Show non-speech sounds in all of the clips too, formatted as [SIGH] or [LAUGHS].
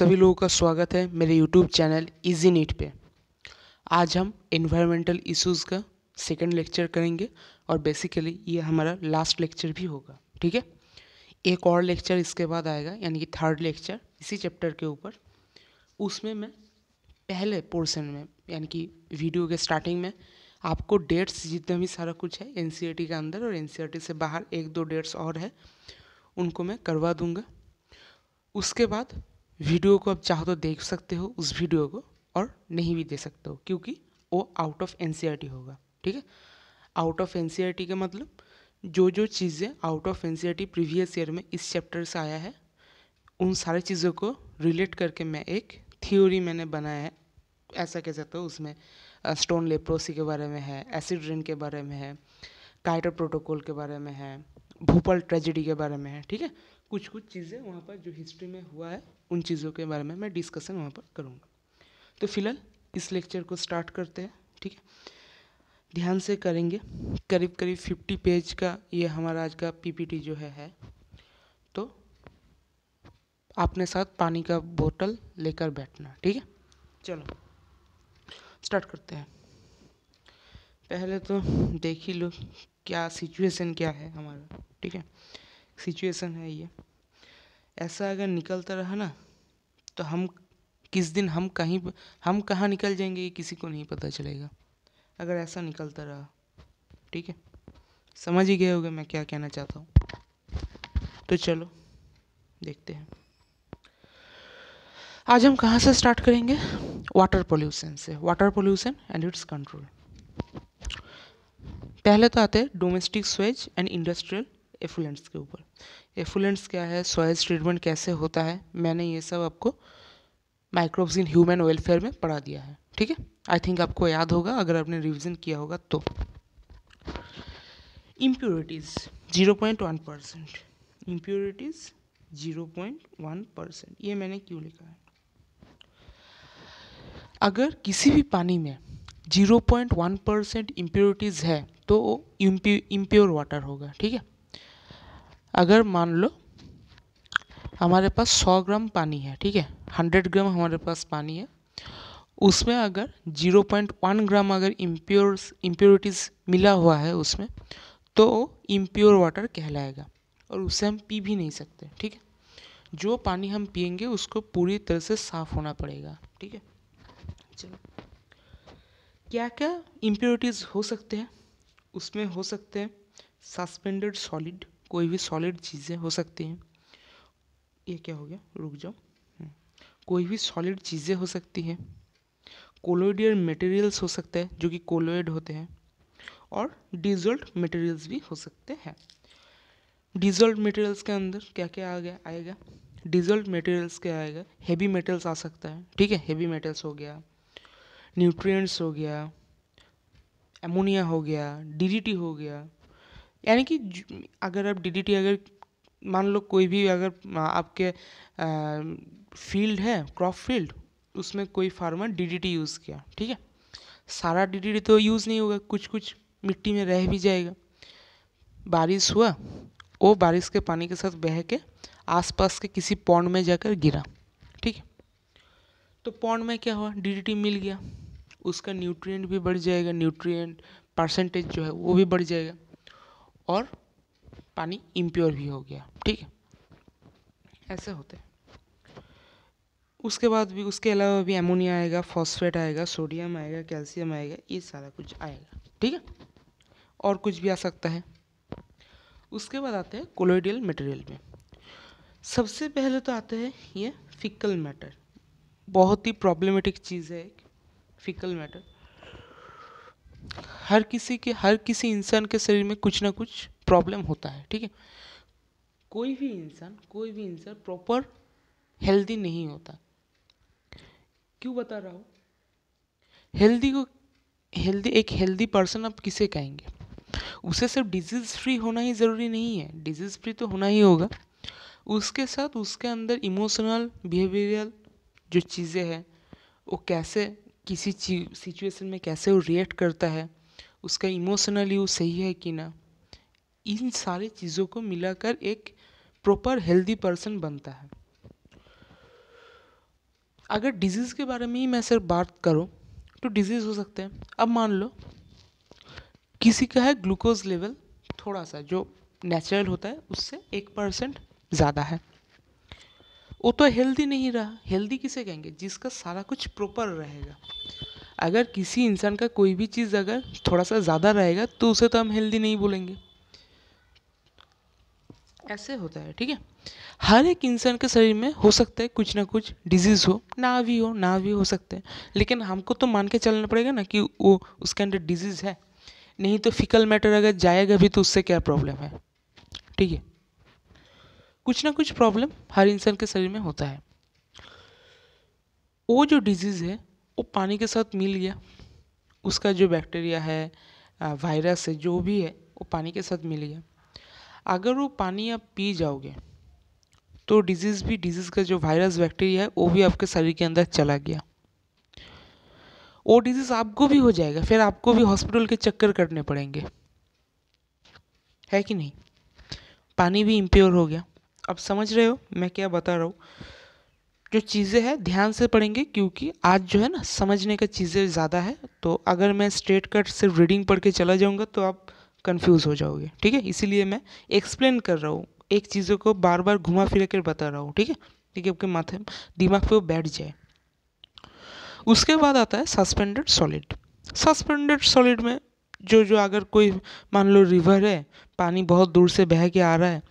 सभी लोगों का स्वागत है मेरे YouTube चैनल इजी नीट पे आज हम इन्वायरमेंटल इश्यूज का सेकंड लेक्चर करेंगे और बेसिकली ये हमारा लास्ट लेक्चर भी होगा ठीक है एक और लेक्चर इसके बाद आएगा यानी कि थर्ड लेक्चर इसी चैप्टर के ऊपर उसमें मैं पहले पोर्शन में यानी कि वीडियो के स्टार्टिंग में आपको डेट्स जितना भी सारा कुछ है एन e के अंदर और एन e से बाहर एक दो डेट्स और है उनको मैं करवा दूँगा उसके बाद वीडियो को आप चाहो तो देख सकते हो उस वीडियो को और नहीं भी दे सकते हो क्योंकि वो आउट ऑफ एन होगा ठीक है आउट ऑफ एन का मतलब जो जो चीज़ें out of an previous year में इस चैप्टर से आया है उन सारी चीज़ों को रिलेट करके मैं एक थ्योरी मैंने बनाया है ऐसा कह सकते हो उसमें स्टोन लेप्रोसी के बारे में है एसिड रेन के बारे में है काइटर प्रोटोकॉल के बारे में है भोपाल ट्रेजिडी के बारे में है ठीक है कुछ कुछ चीज़ें वहाँ पर जो हिस्ट्री में हुआ है उन चीज़ों के बारे में मैं डिस्कसन वहाँ पर करूँगा तो फिलहाल इस लेक्चर को स्टार्ट करते हैं ठीक है ध्यान से करेंगे करीब करीब फिफ्टी पेज का ये हमारा आज का पीपीटी जो है, है तो आपने साथ पानी का बोतल लेकर बैठना ठीक है चलो स्टार्ट करते हैं पहले तो देख ही लो क्या सिचुएशन क्या है हमारा ठीक है सिचुएशन है ये ऐसा अगर निकलता रहा ना तो हम किस दिन हम कहीं हम कहाँ निकल जाएंगे ये किसी को नहीं पता चलेगा अगर ऐसा निकलता रहा ठीक है समझ ही गए होगे मैं क्या कहना चाहता हूँ तो चलो देखते हैं आज हम कहाँ से स्टार्ट करेंगे वाटर पोल्यूशन से water pollution and its control पहले तो आते हैं domestic sewage and industrial effluents के ऊपर एफुलेंट्स क्या है सॉयल्स ट्रीटमेंट कैसे होता है मैंने ये सब आपको माइक्रोब्स इन ह्यूमन वेलफेयर में पढ़ा दिया है ठीक है आई थिंक आपको याद होगा अगर आपने रिविज़न किया होगा तो impurities zero point one percent impurities zero point one percent ये मैंने क्यों लिखा है अगर किसी भी पानी में zero point one percent impurities है तो वो इम्प्योर वाटर होगा ठीक है अगर मान लो हमारे पास सौ ग्राम पानी है ठीक है हंड्रेड ग्राम हमारे पास पानी है उसमें अगर जीरो पॉइंट वन ग्राम अगर इम्प्योर इम्प्योरिटीज़ मिला हुआ है उसमें तो इम्प्योर वाटर कहलाएगा और उसे हम पी भी नहीं सकते ठीक है जो पानी हम पियेंगे उसको पूरी तरह से साफ होना पड़ेगा ठीक है चलो क्या क्या इम्प्योरिटीज़ हो सकते हैं उसमें हो सकते हैं सस्पेंडेड सॉलिड कोई भी सॉलिड चीज़ें हो सकती हैं ये क्या हो गया रुक जाओ हम्म। कोई भी सॉलिड चीज़ें हो सकती हैं कोलोइडियल मटेरियल्स हो सकते हैं जो कि कोलोइड होते हैं और डिजोल्ट मटेरियल्स भी हो सकते हैं डिजोल्ट मटेरियल्स के अंदर क्या क्या आ गया आएगा डिजोल्ट मटेरियल्स क्या आएगा हेवी मेटल्स आ सकता है ठीक है हेवी मेटल्स हो गया न्यूट्रिएंट्स हो गया एमोनिया हो गया डीडीटी हो गया यानी कि अगर आप डी अगर मान लो कोई भी अगर आपके फील्ड है क्रॉप फील्ड उसमें कोई फार्मर डी यूज़ किया ठीक है सारा डी तो यूज़ नहीं होगा कुछ कुछ मिट्टी में रह भी जाएगा बारिश हुआ वो बारिश के पानी के साथ बह के आसपास के किसी पौंड में जाकर गिरा ठीक है तो पौंड में क्या हुआ डी मिल गया उसका न्यूट्रिएंट भी बढ़ जाएगा न्यूट्रिएंट परसेंटेज जो है वो भी बढ़ जाएगा और पानी इम्प्योर भी हो गया ठीक है ऐसे होते हैं उसके बाद भी उसके अलावा भी एमोनिया आएगा फॉस्फेट आएगा सोडियम आएगा कैल्शियम आएगा ये सारा कुछ आएगा ठीक है और कुछ भी आ सकता है उसके बाद आते हैं कोलोइडियल मटेरियल में सबसे पहले तो आते हैं ये फिकल मैटर बहुत ही प्रॉब्लमेटिक चीज़ है फिकल मैटर हर किसी के हर किसी इंसान के शरीर में कुछ ना कुछ प्रॉब्लम होता है ठीक है कोई भी इंसान कोई भी इंसान प्रॉपर हेल्दी नहीं होता क्यों बता रहा हूँ हेल्दी को हेल्दी एक हेल्दी पर्सन आप किसे कहेंगे उसे सिर्फ डिजीज़ फ्री होना ही ज़रूरी नहीं है डिजीज़ फ्री तो होना ही होगा उसके साथ उसके अंदर इमोशनल बिहेवियरल जो चीज़ें हैं वो कैसे किसी सिचुएशन में कैसे वो रिएक्ट करता है उसका इमोशनली वो सही है कि ना इन सारी चीज़ों को मिलाकर एक प्रॉपर हेल्दी पर्सन बनता है अगर डिजीज़ के बारे में ही मैं सिर्फ बात करूँ तो डिजीज़ हो सकते हैं अब मान लो किसी का है ग्लूकोज लेवल थोड़ा सा जो नेचुरल होता है उससे एक परसेंट ज़्यादा है वो तो हेल्दी नहीं रहा हेल्दी किसे कहेंगे जिसका सारा कुछ प्रॉपर रहेगा अगर किसी इंसान का कोई भी चीज़ अगर थोड़ा सा ज़्यादा रहेगा तो उसे तो हम हेल्दी नहीं बोलेंगे ऐसे होता है ठीक है हर एक इंसान के शरीर में हो सकता है कुछ ना कुछ डिजीज़ हो ना भी हो ना भी हो सकते हैं लेकिन हमको तो मान के चलना पड़ेगा ना कि वो उसके अंदर डिजीज़ है नहीं तो फिकल मैटर अगर जाएगा भी तो उससे क्या प्रॉब्लम है ठीक है कुछ ना कुछ प्रॉब्लम हर इंसान के शरीर में होता है वो जो डिजीज़ है वो पानी के साथ मिल गया उसका जो बैक्टीरिया है वायरस है जो भी है वो पानी के साथ मिल गया अगर वो पानी आप पी जाओगे तो डिजीज़ भी डिजीज़ का जो वायरस बैक्टीरिया है वो भी आपके शरीर के अंदर चला गया वो डिजीज़ आपको भी हो जाएगा फिर आपको भी हॉस्पिटल के चक्कर करने पड़ेंगे है कि नहीं पानी भी इम्प्योर हो गया अब समझ रहे हो मैं क्या बता रहा हूँ जो चीज़ें हैं ध्यान से पढ़ेंगे क्योंकि आज जो है ना समझने का चीज़ें ज़्यादा है तो अगर मैं स्ट्रेट कट सिर्फ रीडिंग पढ़ के चला जाऊँगा तो आप कंफ्यूज हो जाओगे ठीक है इसीलिए मैं एक्सप्लेन कर रहा हूँ एक चीज़ों को बार बार घुमा फिरा कर बता रहा हूँ ठीक है ठीक है आपके माथे दिमाग पे वो बैठ जाए उसके बाद आता है सस्पेंडेड सॉलिड सस्पेंडेड सॉलिड में जो जो अगर कोई मान लो रिवर है पानी बहुत दूर से बह के आ रहा है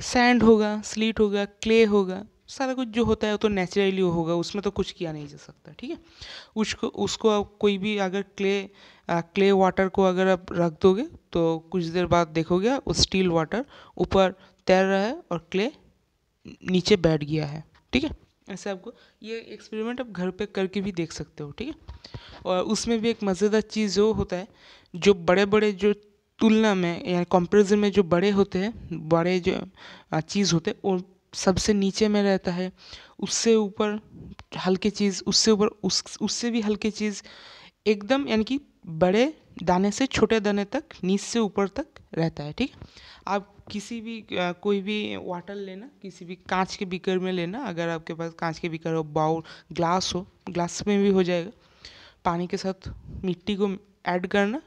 सैंड होगा स्लीट होगा क्ले होगा सारा कुछ जो होता है तो नेचुरली होगा उसमें तो कुछ किया नहीं जा सकता ठीक है उसको उसको आप कोई भी अगर क्ले आ, क्ले वाटर को अगर आप रख दोगे तो कुछ देर बाद देखोगे वो स्टील वाटर ऊपर तैर रहा है और क्ले नीचे बैठ गया है ठीक है ऐसे आपको ये एक्सपेरिमेंट आप घर पे करके भी देख सकते हो ठीक है और उसमें भी एक मज़ेदार चीज़ जो होता है जो बड़े बड़े जो तुलना में या कंपैरिजन में जो बड़े होते हैं बड़े जो चीज़ होते हैं वो सबसे नीचे में रहता है उससे ऊपर हल्के चीज़ उससे ऊपर उस उससे भी हल्की चीज़ एकदम यानी कि बड़े दाने से छोटे दाने तक नीच से ऊपर तक रहता है ठीक आप किसी भी कोई भी वाटर लेना किसी भी कांच के बीकर में लेना अगर आपके पास कांच के बीकर हो बाउल ग्लास हो ग्लास में भी हो जाएगा पानी के साथ मिट्टी को ऐड करना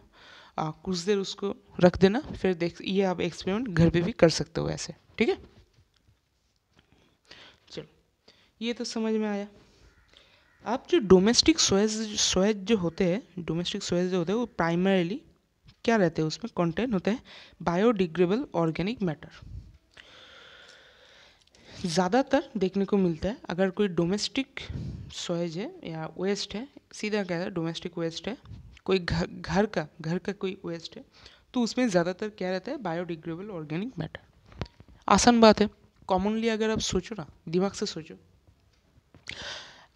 कुछ देर उसको रख देना फिर देख ये आप एक्सपेरिमेंट घर पे भी कर सकते हो ऐसे ठीक है चलो ये तो समझ में आया आप जो डोमेस्टिक सोएज सोएज जो होते हैं डोमेस्टिक सोएज जो होते हैं वो प्राइमरीली क्या रहते हैं उसमें कंटेंट होते हैं बायोडिग्रेबल ऑर्गेनिक मैटर ज़्यादातर देखने को मिलता है अगर कोई डोमेस्टिक सोएज है या वेस्ट है सीधा कहता है डोमेस्टिक वेस्ट है कोई घर घर का घर का कोई वेस्ट है तो उसमें ज़्यादातर क्या रहता है बायोडिग्रेबल ऑर्गेनिक मैटर आसान बात है कॉमनली अगर आप सोचो ना दिमाग से सोचो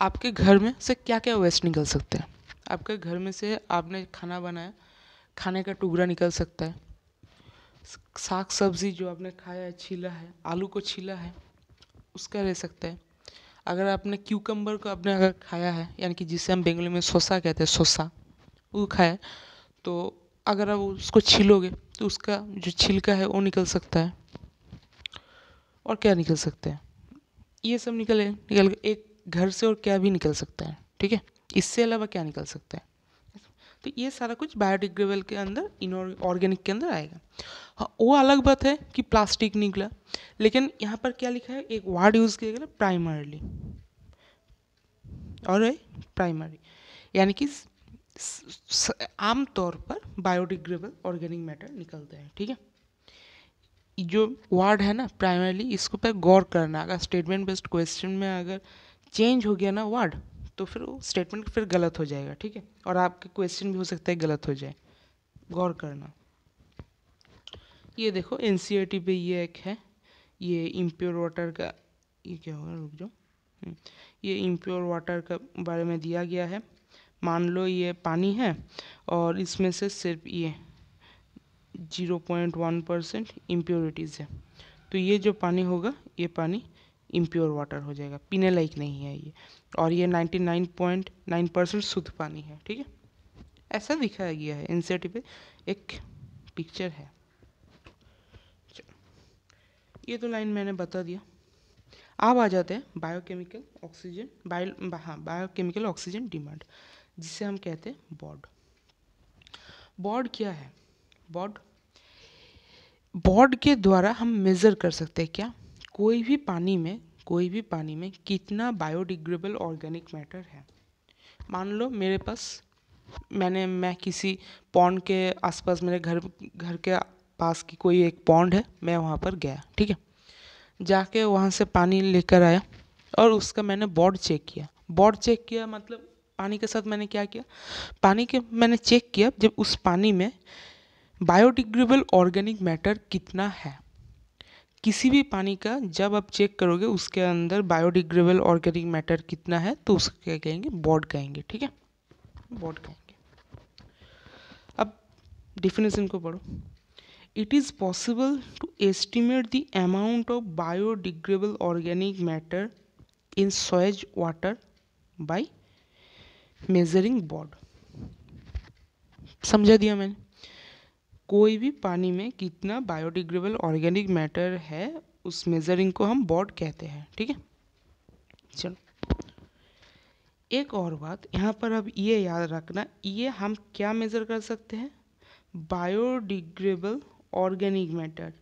आपके घर में से क्या क्या वेस्ट निकल सकते हैं आपके घर में से आपने खाना बनाया खाने का टुकड़ा निकल सकता है साग सब्जी जो आपने खाया है छीला है आलू को छीला है उसका रह सकता है अगर आपने क्यूकम्बर को आपने अगर खाया है यानी कि जिसे हम बेंगलुरु में सोसा कहते हैं सोसा वो खाए तो अगर आप उसको छीलोगे तो उसका जो छिलका है वो निकल सकता है और क्या निकल सकता है ये सब निकले निकल एक घर से और क्या भी निकल सकता है ठीक है इससे अलावा क्या निकल सकता है तो ये सारा कुछ बायोडिग्रेबल के अंदर इन ऑर्गेनिक के अंदर आएगा हाँ वो अलग बात है कि प्लास्टिक निकला लेकिन यहाँ पर क्या लिखा है एक वर्ड यूज़ किया गया प्राइमरली और प्राइमरी यानी कि आम तौर पर बायोडिग्रेबल ऑर्गेनिक मैटर निकलते हैं ठीक है जो वर्ड है ना प्राइमरली इसको पर गौर करना अगर स्टेटमेंट बेस्ड क्वेश्चन में अगर चेंज हो गया ना वर्ड तो फिर वो स्टेटमेंट फिर गलत हो जाएगा ठीक है और आपके क्वेश्चन भी हो सकता है गलत हो जाए गौर करना ये देखो एन सी आर टी पे ये एक है ये इम्प्योर वाटर का ये क्या होगा रुक जाओ हम्म, ये इम्प्योर वाटर का बारे में दिया गया है मान लो ये पानी है और इसमें से सिर्फ ये zero point one percent impurities है तो ये जो पानी होगा ये पानी इम्प्योर वाटर हो जाएगा पीने लायक नहीं है ये और ये ninety nine point nine percent शुद्ध पानी है ठीक है ऐसा दिखाया गया है एनसीईआरटी पे एक पिक्चर है ये तो लाइन मैंने बता दिया अब आ जाते हैं बायोकेमिकल ऑक्सीजन बायो हाँ बायोकेमिकल ऑक्सीजन डिमांड जिसे हम कहते हैं बॉड बॉड क्या है बॉड बॉड के द्वारा हम मेज़र कर सकते हैं क्या कोई भी पानी में कोई भी पानी में कितना बायोडिग्रेबल ऑर्गेनिक मैटर है मान लो मेरे पास मैंने मैं किसी पौंड के आसपास मेरे घर घर के पास की कोई एक पौंड है मैं वहाँ पर गया ठीक है जाके वहाँ से पानी लेकर आया और उसका मैंने बॉड चेक किया बॉड चेक किया मतलब पानी के साथ मैंने क्या किया पानी के मैंने चेक किया जब उस पानी में बायोडिग्रेबल ऑर्गेनिक मैटर कितना है किसी भी पानी का जब आप चेक करोगे उसके अंदर बायोडिग्रेबल ऑर्गेनिक मैटर कितना है तो उसको क्या कहेंगे बॉड कहेंगे ठीक है बॉड कहेंगे अब डिफिनेशन को पढ़ो it is possible to estimate the amount of biodegradable organic matter in sewage water by measuring BOD समझा दिया मैंने कोई भी पानी में कितना बायोडिग्रेबल ऑर्गेनिक मैटर है उस मेजरिंग को हम बॉड कहते हैं ठीक है चलो एक और बात यहाँ पर अब ये याद रखना ये हम क्या मेज़र कर सकते हैं biodegradable organic matter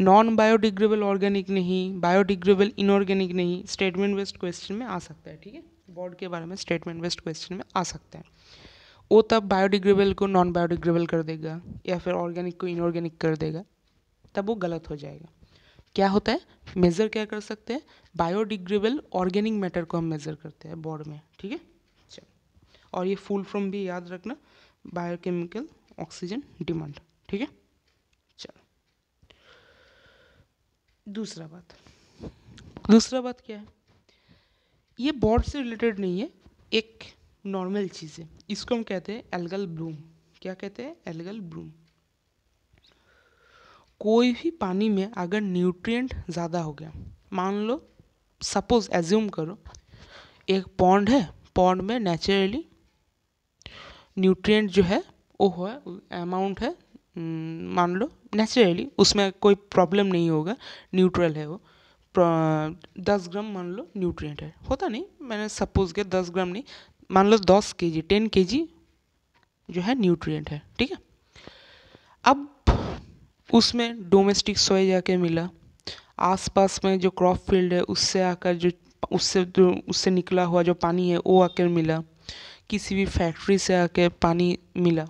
non biodegradable organic नहीं बायोडिग्रेबल इनऑर्गेनिक नहीं स्टेटमेंट बेस्ड क्वेश्चन में आ सकता है ठीक है बॉड के बारे में स्टेटमेंट बेस्ड क्वेश्चन में आ सकते हैं वो तब बायोडिग्रेबल को नॉन बायोडिग्रेबल कर देगा या फिर ऑर्गेनिक को इनऑर्गेनिक कर देगा तब वो गलत हो जाएगा क्या होता है मेज़र क्या कर सकते हैं बायोडिग्रेबल ऑर्गेनिक मैटर को हम मेज़र करते हैं बॉर्ड में ठीक है और ये फुल फॉर्म भी याद रखना बायोकेमिकल ऑक्सीजन डिमांड ठीक है चलो दूसरा बात दूसरा बात क्या है ये बॉड से रिलेटेड नहीं है एक नॉर्मल चीज़ है इसको हम कहते हैं एल्गल ब्लूम क्या कहते हैं एल्गल ब्लूम कोई भी पानी में अगर न्यूट्रिएंट ज़्यादा हो गया मान लो सपोज एज्यूम करो एक पॉन्ड है पॉन्ड में नेचुरली न्यूट्रिएंट जो है वो है अमाउंट mm, है मान लो नेचुरली उसमें कोई प्रॉब्लम नहीं होगा न्यूट्रल है वो दस ग्राम मान लो न्यूट्रिएंट है होता नहीं मैंने सपोज किया दस ग्राम नहीं मान लो दस के जी टेन के जी जो है न्यूट्रिएंट है ठीक है अब उसमें डोमेस्टिक सोया जाके मिला आसपास में जो क्रॉप फील्ड है उससे आकर जो उससे जो उससे निकला हुआ जो पानी है वो आकर मिला किसी भी फैक्ट्री से आकर पानी मिला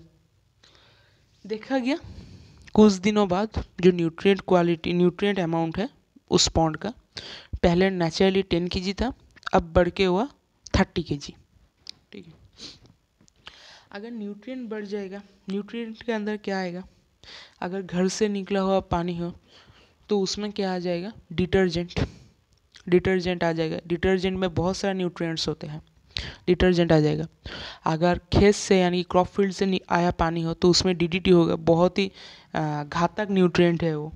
देखा गया कुछ दिनों बाद जो न्यूट्रिएंट क्वालिटी न्यूट्रिएंट अमाउंट है उस पौंड का पहले नेचुरली टेन के जी था अब बढ़ के हुआ थर्टी के जी ठीक है अगर न्यूट्रिएंट बढ़ जाएगा न्यूट्रिएंट के अंदर क्या आएगा अगर घर से निकला हुआ पानी हो तो उसमें क्या आ जाएगा डिटर्जेंट डिटर्जेंट आ जाएगा डिटर्जेंट में बहुत सारे न्यूट्रिएंट्स होते हैं डिटर्जेंट आ जाएगा अगर खेत से यानी क्रॉप फील्ड से आया पानी हो तो उसमें डीडीटी होगा बहुत ही घातक न्यूट्रिएंट है वो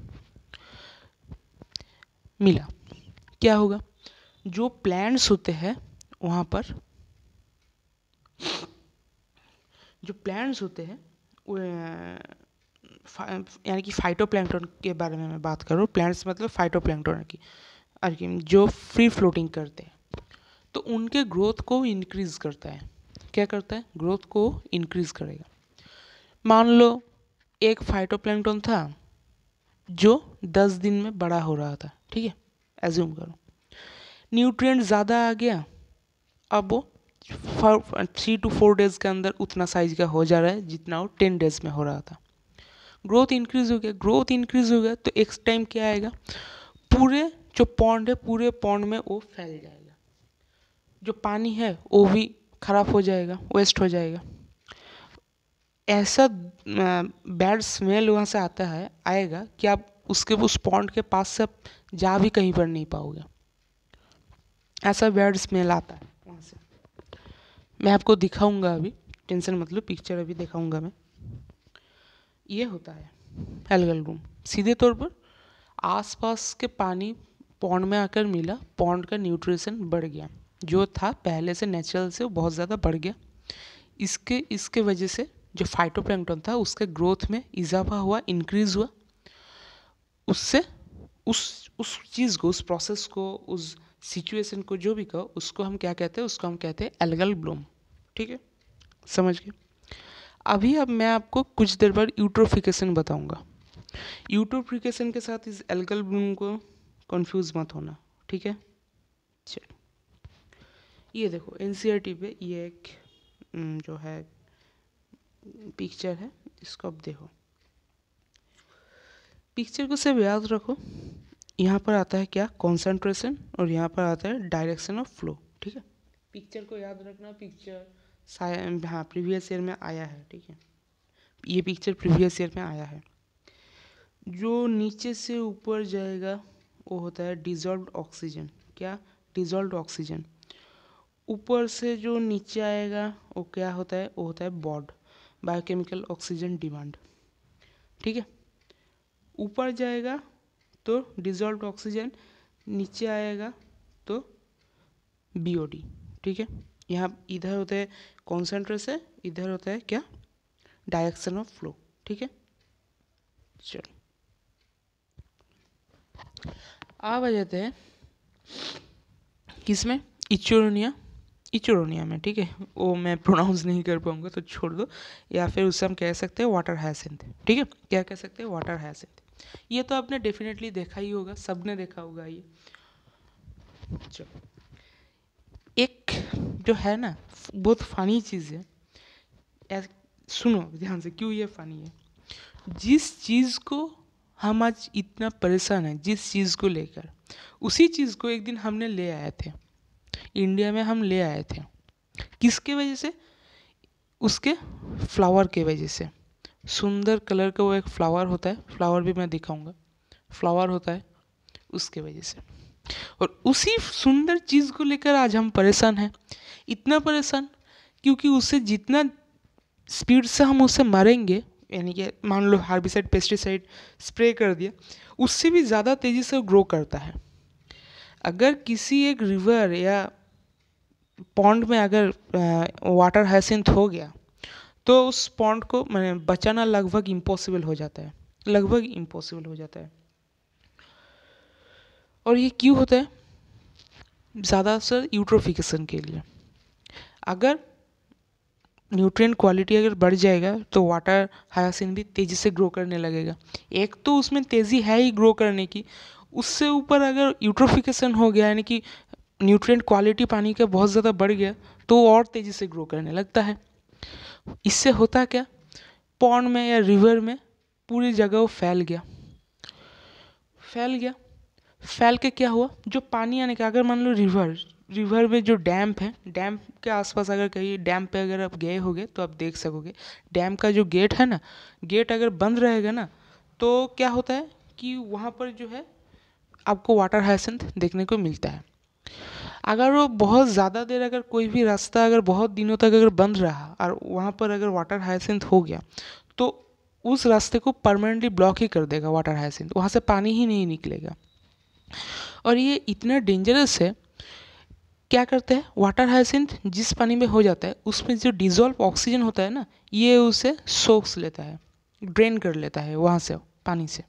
मिला क्या होगा जो प्लैंड्स होते हैं वहाँ पर जो प्लैंड्स होते हैं यानी कि फाइटो के बारे में मैं बात करूँ प्लांट्स मतलब फाइटो की अर्की जो फ्री फ्लोटिंग करते हैं तो उनके ग्रोथ को इंक्रीज़ करता है क्या करता है ग्रोथ को इंक्रीज़ करेगा मान लो एक फाइटो था जो दस दिन में बड़ा हो रहा था ठीक है एज्यूम करो न्यूट्रिएंट ज़्यादा आ गया अब वो थ्री टू फोर डेज़ के अंदर उतना साइज का हो जा रहा है जितना वो टेन डेज़ में हो रहा था ग्रोथ इंक्रीज़ हो गया ग्रोथ इंक्रीज़ हो गया तो एक टाइम क्या आएगा पूरे जो पौंड है पूरे पौंड में वो फैल जाएगा जो पानी है वो भी ख़राब हो जाएगा वेस्ट हो जाएगा ऐसा बैड स्मेल वहाँ से आता है आएगा कि आप उसके उस पॉन्ड के पास से आप जा भी कहीं पर नहीं पाओगे ऐसा बैड स्मेल आता है वहाँ से मैं आपको दिखाऊंगा अभी टेंशन मतलब पिक्चर अभी दिखाऊंगा मैं ये होता है एलगल रूम सीधे तौर पर आसपास के पानी पौंड में आकर मिला पौंड का न्यूट्रिशन बढ़ गया जो था पहले से नेचुरल से बहुत ज़्यादा बढ़ गया इसके इसके वजह से जो फाइटोप्लैंकटन था उसके ग्रोथ में इजाफा हुआ इंक्रीज हुआ उससे उस उस चीज़ को उस प्रोसेस को उस सिचुएशन को जो भी कहो उसको हम क्या कहते हैं उसको हम कहते हैं एलगल ब्लूम ठीक है समझ गए अभी अब मैं आपको कुछ देर बाद यूट्रोफिकेशन बताऊंगा यूट्रोफिकेशन के साथ इस एल्गल ब्लूम को कंफ्यूज मत होना ठीक है चलो ये देखो एन e पे ये एक जो है पिक्चर है इसको आप देखो पिक्चर को सिर्फ याद रखो यहाँ पर आता है क्या कॉन्सेंट्रेशन और यहाँ पर आता है डायरेक्शन ऑफ फ्लो ठीक है पिक्चर को याद रखना पिक्चर हाँ प्रीवियस ईयर में आया है ठीक है ये पिक्चर प्रीवियस ईयर में आया है जो नीचे से ऊपर जाएगा वो होता है डिजॉल्व ऑक्सीजन क्या डिजॉल्व ऑक्सीजन ऊपर से जो नीचे आएगा वो क्या होता है वो होता है बॉड बायोकेमिकल ऑक्सीजन डिमांड ठीक है ऊपर जाएगा तो डिजॉल्व ऑक्सीजन नीचे आएगा तो बीओडी ठीक है यहाँ इधर होता है कॉन्सेंट्रेशन इधर होता है क्या डायरेक्शन ऑफ फ्लो ठीक है चलो आ जाते हैं किसमें इचोरिया इचोरोनिया में ठीक है वो मैं प्रोनाउंस नहीं कर पाऊंगा तो छोड़ दो या फिर उससे हम कह सकते हैं वाटर हैसेंथ ठीक है क्या कह सकते हैं वाटर हैसेंथ ये तो आपने डेफिनेटली देखा ही होगा सब ने देखा होगा ये चलो एक जो है ना बहुत फ़नी चीज़ है सुनो ध्यान से क्यों ये फ़नी है जिस चीज़ को हम आज इतना परेशान हैं जिस चीज़ को लेकर उसी चीज़ को एक दिन हमने ले आए थे इंडिया में हम ले आए थे किसके वजह से उसके फ्लावर के वजह से सुंदर कलर का वो एक फ्लावर होता है फ्लावर भी मैं दिखाऊंगा फ्लावर होता है उसके वजह से और उसी सुंदर चीज़ को लेकर आज हम परेशान हैं इतना परेशान क्योंकि उससे जितना स्पीड से हम उसे मारेंगे यानी कि मान लो हार्बिसाइड पेस्टिसाइड स्प्रे कर दिया उससे भी ज़्यादा तेज़ी से ग्रो करता है अगर किसी एक रिवर या पॉन्ड में अगर वाटर हाइसेंथ हो गया तो उस पॉन्ड को मैंने बचाना लगभग इम्पॉसिबल हो जाता है लगभग इम्पॉसिबल हो जाता है और ये क्यों होता है ज़्यादा सर यूट्रोफिकेशन के लिए अगर न्यूट्रिएंट क्वालिटी अगर बढ़ जाएगा तो वाटर हायासिन भी तेज़ी से ग्रो करने लगेगा एक तो उसमें तेज़ी है ही ग्रो करने की उससे ऊपर अगर यूट्रोफिकेशन हो गया यानी कि न्यूट्रिएंट क्वालिटी पानी का बहुत ज़्यादा बढ़ गया तो और तेज़ी से ग्रो करने लगता है इससे होता क्या पॉन्ड में या रिवर में पूरी जगह वो फैल गया फैल गया फैल के क्या हुआ जो पानी यानी कि अगर मान लो रिवर रिवर में जो डैम है डैम के आसपास अगर कहीं डैम पे अगर आप गए होगे तो आप देख सकोगे डैम का जो गेट है ना गेट अगर बंद रहेगा ना तो क्या होता है कि वहाँ पर जो है आपको वाटर हाइसेंथ देखने को मिलता है अगर वो बहुत ज़्यादा देर अगर कोई भी रास्ता अगर बहुत दिनों तक अगर बंद रहा और वहाँ पर अगर वाटर हाइसेंथ हो गया तो उस रास्ते को परमानेंटली ब्लॉक ही कर देगा वाटर हाइसेंथ वहाँ से पानी ही नहीं निकलेगा और ये इतना डेंजरस है क्या करते हैं वाटर हाइसेंथ जिस पानी में हो जाता है उसमें जो डिजोल्व ऑक्सीजन होता है ना ये उसे सोक्स लेता है ड्रेन कर लेता है वहाँ से पानी से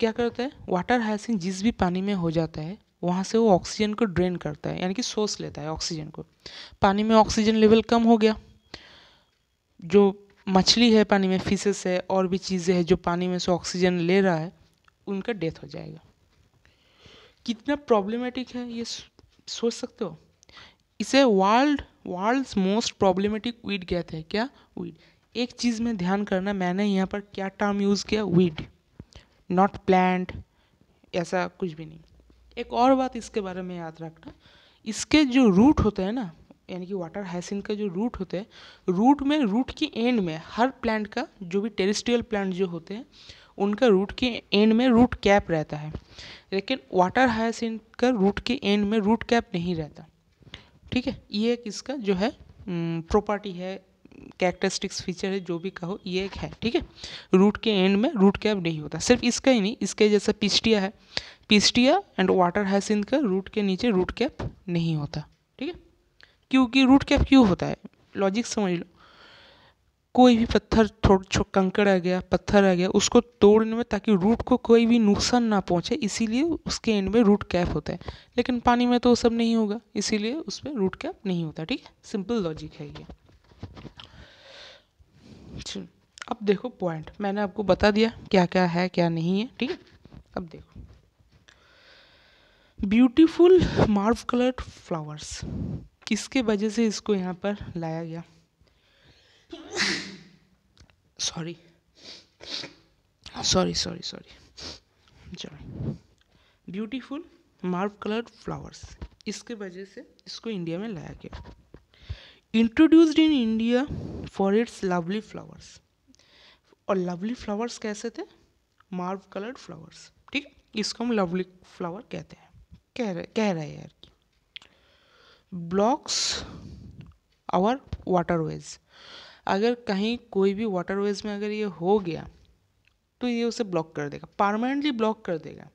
क्या करता है वाटर हाइसिन जिस भी पानी में हो जाता है वहाँ से वो ऑक्सीजन को ड्रेन करता है यानी कि सोर्स लेता है ऑक्सीजन को पानी में ऑक्सीजन लेवल कम हो गया जो मछली है पानी में फिशेस है और भी चीज़ें हैं जो पानी में से ऑक्सीजन ले रहा है उनका डेथ हो जाएगा कितना प्रॉब्लमेटिक है ये सोच सकते हो इसे world world most problematic weed कहते हैं क्या वीड एक चीज़ में ध्यान करना मैंने यहाँ पर क्या टर्म यूज़ किया वीड नॉट प्लान्ड ऐसा कुछ भी नहीं एक और बात इसके बारे में याद रखना इसके जो रूट होते हैं ना यानी कि वाटर हाइसिन का जो रूट होते हैं रूट में रूट की एंड में हर प्लांट का जो भी टेरिस्ट्रियल प्लांट जो होते हैं उनका रूट के एंड में रूट कैप रहता है लेकिन वाटर हाइसिन का रूट के एंड में रूट कैप नहीं रहता ठीक है ये एक इसका जो है प्रॉपर्टी है कैरेक्टरिस्टिक्स फीचर है जो भी कहो ये एक है ठीक है रूट के एंड में रूट कैप नहीं होता सिर्फ इसका ही नहीं इसके जैसे पिस्टिया है पिस्टिया एंड वाटर हाइसिंथ का रूट के नीचे रूट कैप नहीं होता ठीक है क्योंकि रूट कैप क्यों होता है लॉजिक समझ लो कोई भी पत्थर थोड़ा कंकड़ आ गया पत्थर आ गया उसको तोड़ने में ताकि रूट को कोई भी नुकसान ना पहुंचे इसीलिए उसके एंड में रूट कैप होता है लेकिन पानी में तो वो सब नहीं होगा इसीलिए उस पर रूट कैप नहीं होता ठीक है सिंपल लॉजिक है ये अब देखो पॉइंट मैंने आपको बता दिया क्या क्या है क्या नहीं है ठीक है अब देखो ब्यूटीफुल मार्व कलर्ड फ्लावर्स किसके वजह से इसको यहाँ पर लाया गया सॉरी सॉरी सॉरी सॉरी चलो ब्यूटीफुल मार्व कलर्ड फ्लावर्स इसके वजह से इसको इंडिया में लाया गया introduced in India for its lovely flowers और लवली फ्लावर्स कैसे थे मार्व कलर्ड फ्लावर्स ठीक इसको हम लवली फ्लावर कहते हैं कह रहे कह रहे हैं यार ब्लॉक्स आवर वाटरवेज अगर कहीं कोई भी वाटरवेज में अगर ये हो गया तो ये उसे ब्लॉक कर देगा परमानेंटली ब्लॉक कर देगा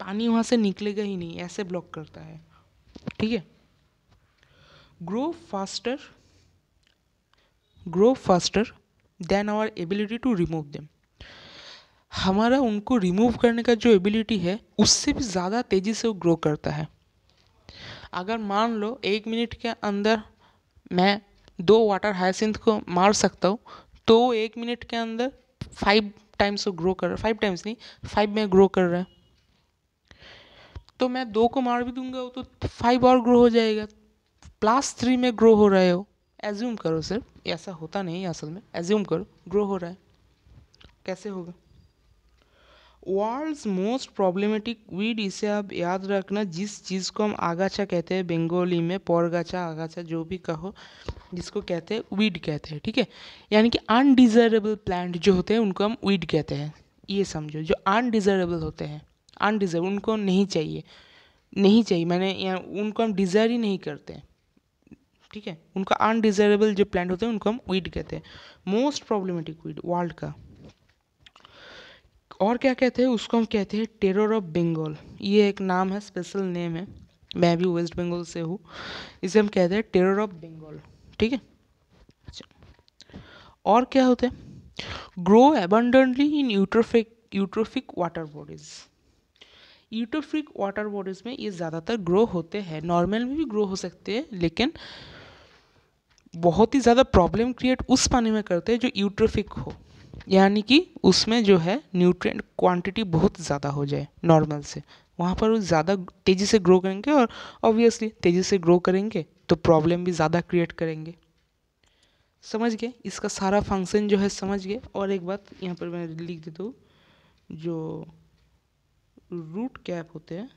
पानी वहाँ से निकलेगा ही नहीं ऐसे ब्लॉक करता है ठीक है grow faster grow faster than our ability to remove them हमारा उनको रिमूव करने का जो एबिलिटी है उससे भी ज़्यादा तेज़ी से वो ग्रो करता है अगर मान लो एक मिनट के अंदर मैं दो वाटर हाइसिंथ को मार सकता हूँ तो वो एक मिनट के अंदर फाइव टाइम्स वो ग्रो कर रहा है फाइव टाइम्स नहीं फाइव में ग्रो कर रहा है तो मैं दो को मार भी दूंगा वो तो फाइव और ग्रो हो जाएगा प्लस थ्री में ग्रो हो रहे हो एज्यूम करो सिर्फ ऐसा होता नहीं है असल में एज्यूम करो ग्रो हो रहा है कैसे होगा वर्ल्ड्स मोस्ट प्रॉब्लमेटिक वीड इसे आप याद रखना जिस चीज़ को हम आगाछा कहते हैं बंगाली में पौरगाछा आगाछा जो भी कहो जिसको कहते हैं वीड कहते हैं ठीक है यानी कि अनडिजायरेबल प्लांट जो होते हैं उनको हम वीड कहते हैं ये समझो जो अनडिजायरेबल होते हैं अनडिजायर उनको नहीं चाहिए नहीं चाहिए मैंने उनको हम डिज़ायर ही नहीं करते हैं ठीक है उनका अनडिजायरेबल जो प्लांट होते हैं उनको हम वीड कहते हैं मोस्ट प्रॉब्लमेटिक वीड वर्ल्ड का और क्या कहते हैं उसको हम कहते हैं टेरर ऑफ बंगाल ये एक नाम है स्पेशल नेम है मैं भी वेस्ट बंगाल से हूँ इसे हम कहते हैं टेरर ऑफ बंगाल ठीक है अच्छा। और क्या होते हैं grow abundantly in eutrophic eutrophic water bodies eutrophic water bodies में ये ज़्यादातर ग्रो होते हैं नॉर्मल में भी ग्रो हो सकते हैं लेकिन बहुत ही ज़्यादा प्रॉब्लम क्रिएट उस पानी में करते हैं जो यूट्रोफिक हो यानी कि उसमें जो है न्यूट्रिएंट क्वांटिटी बहुत ज़्यादा हो जाए नॉर्मल से वहाँ पर वो ज़्यादा तेज़ी से ग्रो करेंगे और ऑब्वियसली तेज़ी से ग्रो करेंगे तो प्रॉब्लम भी ज़्यादा क्रिएट करेंगे समझ गए इसका सारा फंक्शन जो है समझ गए और एक बात यहाँ पर मैं लिख देता हूँ जो रूट कैप होते हैं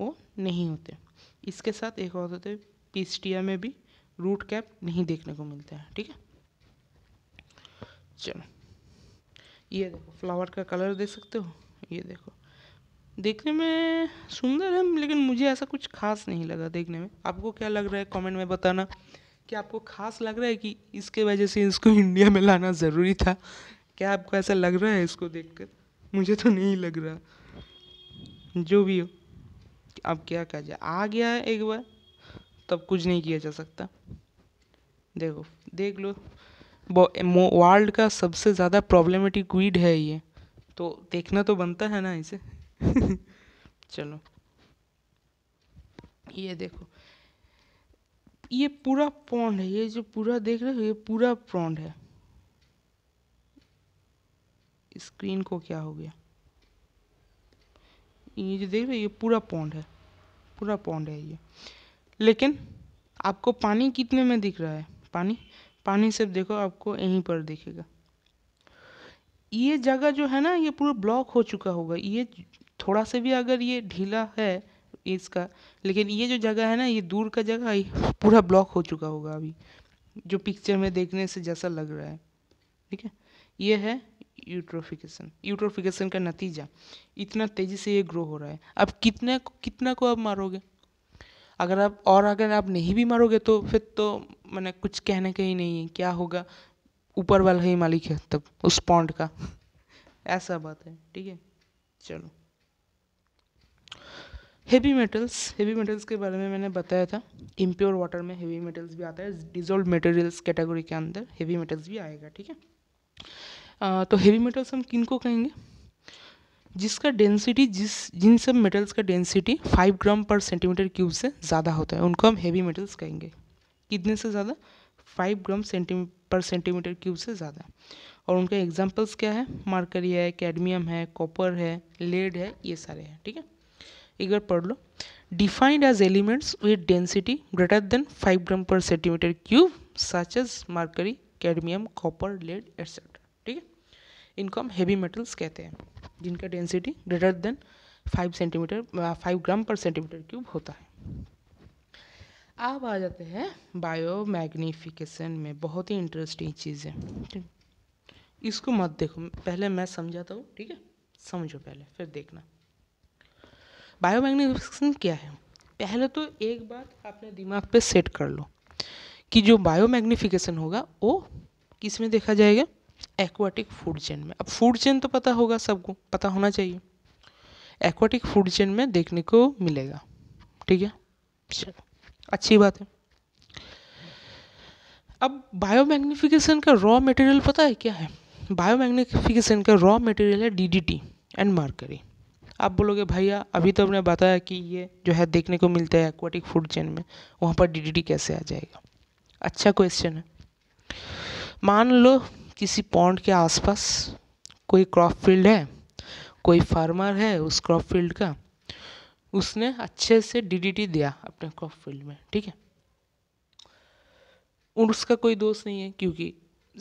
वो नहीं होते इसके साथ एक और होते हैं पिस्टिया में भी रूट कैप नहीं देखने को मिलता है ठीक है चलो ये देखो फ्लावर का कलर देख सकते हो ये देखो देखने में सुंदर है लेकिन मुझे ऐसा कुछ खास नहीं लगा देखने में आपको क्या लग रहा है कमेंट में बताना कि आपको खास लग रहा है कि इसके वजह से इसको इंडिया में लाना ज़रूरी था क्या आपको ऐसा लग रहा है इसको कर मुझे तो नहीं लग रहा जो भी हो अब क्या कह जाए आ गया है एक बार तब कुछ नहीं किया जा सकता देखो देख लो वर्ल्ड का सबसे ज़्यादा प्रॉब्लमेटिक वीड है ये तो देखना तो बनता है ना इसे [LAUGHS] चलो ये देखो ये पूरा पॉन्ड है ये जो पूरा देख रहे हो ये पूरा पॉन्ड है स्क्रीन को क्या हो गया ये जो देख रहे हो ये पूरा पॉन्ड है पूरा पॉन्ड है ये लेकिन आपको पानी कितने में दिख रहा है पानी पानी सिर्फ देखो आपको यहीं पर दिखेगा ये जगह जो है ना ये पूरा ब्लॉक हो चुका होगा ये थोड़ा सा भी अगर ये ढीला है इसका लेकिन ये जो जगह है ना ये दूर का जगह पूरा ब्लॉक हो चुका होगा अभी जो पिक्चर में देखने से जैसा लग रहा है ठीक है ये है यूट्रोफिकेशन यूट्रोफिकेशन का नतीजा इतना तेज़ी से ये ग्रो हो रहा है अब कितने कितना को आप मारोगे अगर आप और अगर आप नहीं भी मारोगे तो फिर तो मैंने कुछ कहने का ही नहीं है क्या होगा ऊपर वाला ही मालिक है तब उस पॉन्ड का [LAUGHS] ऐसा बात है ठीक है चलो हेवी मेटल्स हेवी मेटल्स के बारे में मैंने बताया था इम्प्योर वाटर में हेवी मेटल्स भी आता है डिजोल्व मटेरियल्स कैटेगरी के अंदर हेवी मेटल्स भी आएगा ठीक है तो हेवी मेटल्स हम किन को कहेंगे जिसका डेंसिटी जिस जिन सब मेटल्स का density five gram per centimetre cube से ज़्यादा होता है उनको हम हैवी मेटल्स कहेंगे कितने से ज़्यादा five gram centi per centimetre cube से ज़्यादा और उनके एग्जाम्पल्स क्या है मार्करी है कैडमियम है कॉपर है लेड है ये सारे हैं ठीक है एक बार पढ़ लो defined as elements with density greater than five gram per centimetre cube such as mercury cadmium copper lead etcetera ठीक है इनको हम हैवी मेटल्स कहते हैं जिनका density greater than five centimetre five gram per centimetre cube होता है अब आ जाते हैं बायो मैग्नीफिकेशन में बहुत ही इंटरेस्टिंग चीज़ है ठीक इसको मत देखो पहले मैं समझाता हूँ ठीक है समझो पहले फिर देखना बायो मैग्नीफिकेशन क्या है पहले तो एक बात अपने दिमाग पे सेट कर लो कि जो बायो मैग्नीफिकेशन होगा वो किस में देखा जाएगा एक्वाटिक फूड चेन में अब फूड चेन तो पता होगा सबको पता होना चाहिए एक्वाटिक फूड चेन में देखने को मिलेगा ठीक है अच्छी बात है अब बायोमैग्निफिकेशन का रॉ मटेरियल पता है क्या है बायोमैग्निफिकेशन का रॉ मटेरियल है डीडीटी एंड मार्करी आप बोलोगे भैया अभी तो हमने बताया कि ये जो है देखने को मिलता है एक्वाटिक फूड चेन में वहाँ पर डीडीटी कैसे आ जाएगा अच्छा क्वेश्चन है मान लो किसी पॉन्ड के आसपास कोई क्रॉप फील्ड है कोई फार्मर है उस क्रॉप फील्ड का उसने अच्छे से डीडीटी दिया अपने क्रॉप फील्ड में ठीक है और उसका कोई दोष नहीं है क्योंकि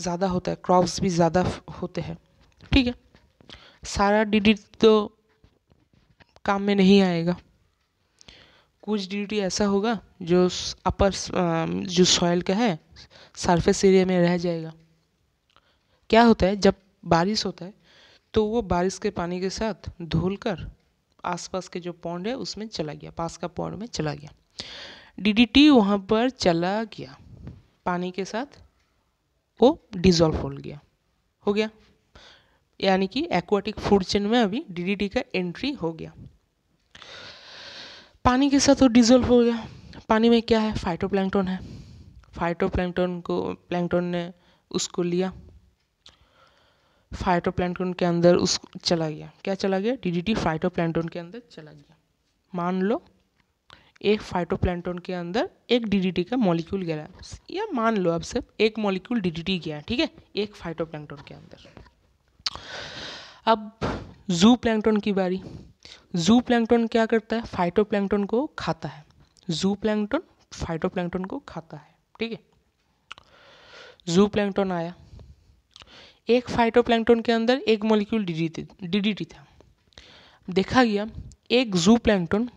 ज़्यादा होता है क्रॉप्स भी ज़्यादा होते हैं ठीक है सारा डीडीटी तो काम में नहीं आएगा कुछ ड्यूटी ऐसा होगा जो अपर जो सॉइल का है सरफेस एरिया में रह जाएगा क्या होता है जब बारिश होता है तो वो बारिश के पानी के साथ धुल कर आस पास के जो पौंड है उसमें चला गया पास का पौंड में चला गया डीडीटी वहाँ पर चला गया पानी के साथ वो डिजॉल्व हो गया हो गया यानी कि एक्वाटिक फूड चेन में अभी डीडीटी का एंट्री हो गया पानी के साथ वो डिजोल्व हो गया पानी में क्या है फाइटोप्लैंक्टन है फाइटोप्लैंक्टन को प्लैंक्टन ने उसको लिया फाइटोप्लैंकटन के अंदर उस चला गया क्या चला गया डीडीटी फाइटोप्लैंकटन के अंदर चला गया मान लो एक फाइटोप्लैंकटन के अंदर एक डीडीटी का मॉलिक्यूल गया या मान लो अब सिर्फ एक मॉलिक्यूल डीडीटी गया ठीक है एक फाइटोप्लैंकटन के अंदर अब जू प्लैंगटोन की बारी जू प्लैंगटोन क्या करता है फाइटोप्लैंकटन को खाता है जू प्लैंगटोन फाइटोप्लैंकटन को खाता है ठीक है जू प्लैंगटोन आया एक फाइटोप्लैंक्टन के अंदर एक मॉलिक्यूल डीडीटी था देखा गया एक जू प्लैंक्टन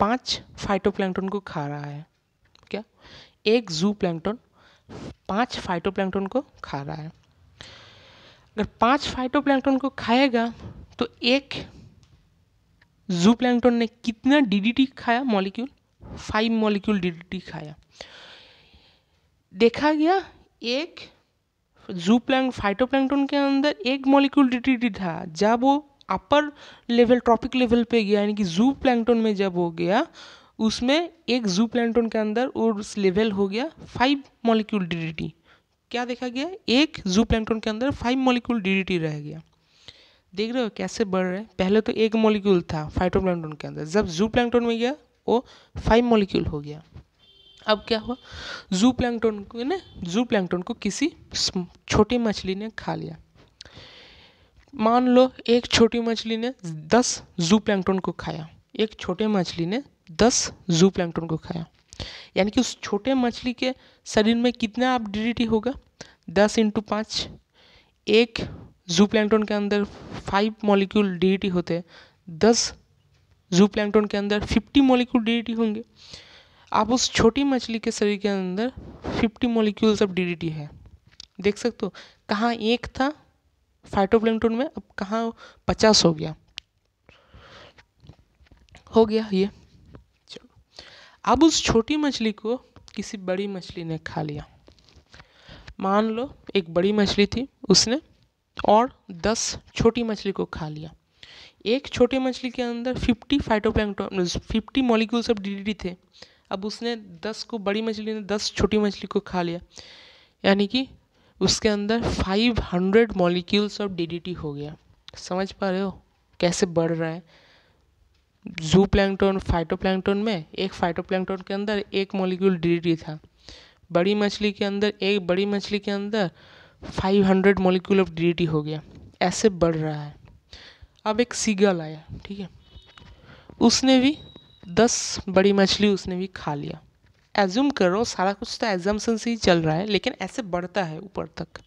पाँच फाइटोप्लैंक्टन को खा रहा है क्या एक जू प्लैंक्टन पाँच फाइटोप्लैंक्टन को खा रहा है अगर पाँच फाइटोप्लैंक्टन को खाएगा तो एक जू प्लैंक्टन ने कितना डीडीटी खाया मॉलिक्यूल फाइव मॉलिक्यूल डीडीटी खाया देखा गया एक जू फाइटो फाइटोप्लैंकटन के अंदर एक मॉलिक्यूल डिटिटी था जब वो अपर लेवल ट्रॉपिक लेवल पे गया यानी कि जू प्लैंकटन में जब हो गया उसमें एक जू प्लैंकटन के अंदर और उस लेवल हो गया फाइव मॉलिक्यूल डिडिटी क्या देखा गया एक जू प्लैंकटन के अंदर फाइव मॉलिक्यूल डिडिटी रह गया देख रहे हो कैसे बढ़ रहे हैं पहले तो एक मॉलिक्यूल था फाइटो के अंदर जब जू प्लैंकटन में गया वो फाइव मॉलिक्यूल हो गया अब क्या हुआ जू प्लैंगटोन को ना जू प्लैंगटोन को किसी छोटी मछली ने खा लिया मान लो एक छोटी मछली ने दस जू प्लैंगटोन को खाया एक छोटे मछली ने दस जू प्लैंगटोन को खाया यानी कि उस छोटे मछली के शरीर में कितना आप डिडिटी होगा दस इंटू पाँच एक जू प्लैंगटोन के अंदर फाइव मॉलिक्यूल डिडिटी होते हैं दस जू प्लैंगटोन के अंदर फिफ्टी मॉलिक्यूल डिडिटी होंगे आप उस छोटी मछली के शरीर के अंदर 50 मॉलिक्यूल्स ऑफ डीडीटी है देख सकते हो कहाँ एक था फाइटोप्लैंक्टन में अब कहाँ पचास हो गया हो गया ये चलो अब उस छोटी मछली को किसी बड़ी मछली ने खा लिया मान लो एक बड़ी मछली थी उसने और दस छोटी मछली को खा लिया एक छोटी मछली के अंदर fifty phytoplankton fifty molecules of DDT थे अब उसने दस को बड़ी मछली ने दस छोटी मछली को खा लिया यानी कि उसके अंदर five hundred molecules of DDT हो गया समझ पा रहे हो कैसे बढ़ रहा है जू प्लैंगटोन फाइटो प्लैंगटोन में एक फाइटो प्लैंगटोन के अंदर एक मॉलिक्यूल डीडीटी था बड़ी मछली के अंदर एक बड़ी मछली के अंदर 500 मॉलिक्यूल ऑफ डीडीटी हो गया ऐसे बढ़ रहा है अब एक सीगल आया ठीक है उसने भी दस बड़ी मछली उसने भी खा लिया एज्यूम करो सारा कुछ तो एग्जाम्सन से ही चल रहा है लेकिन ऐसे बढ़ता है ऊपर तक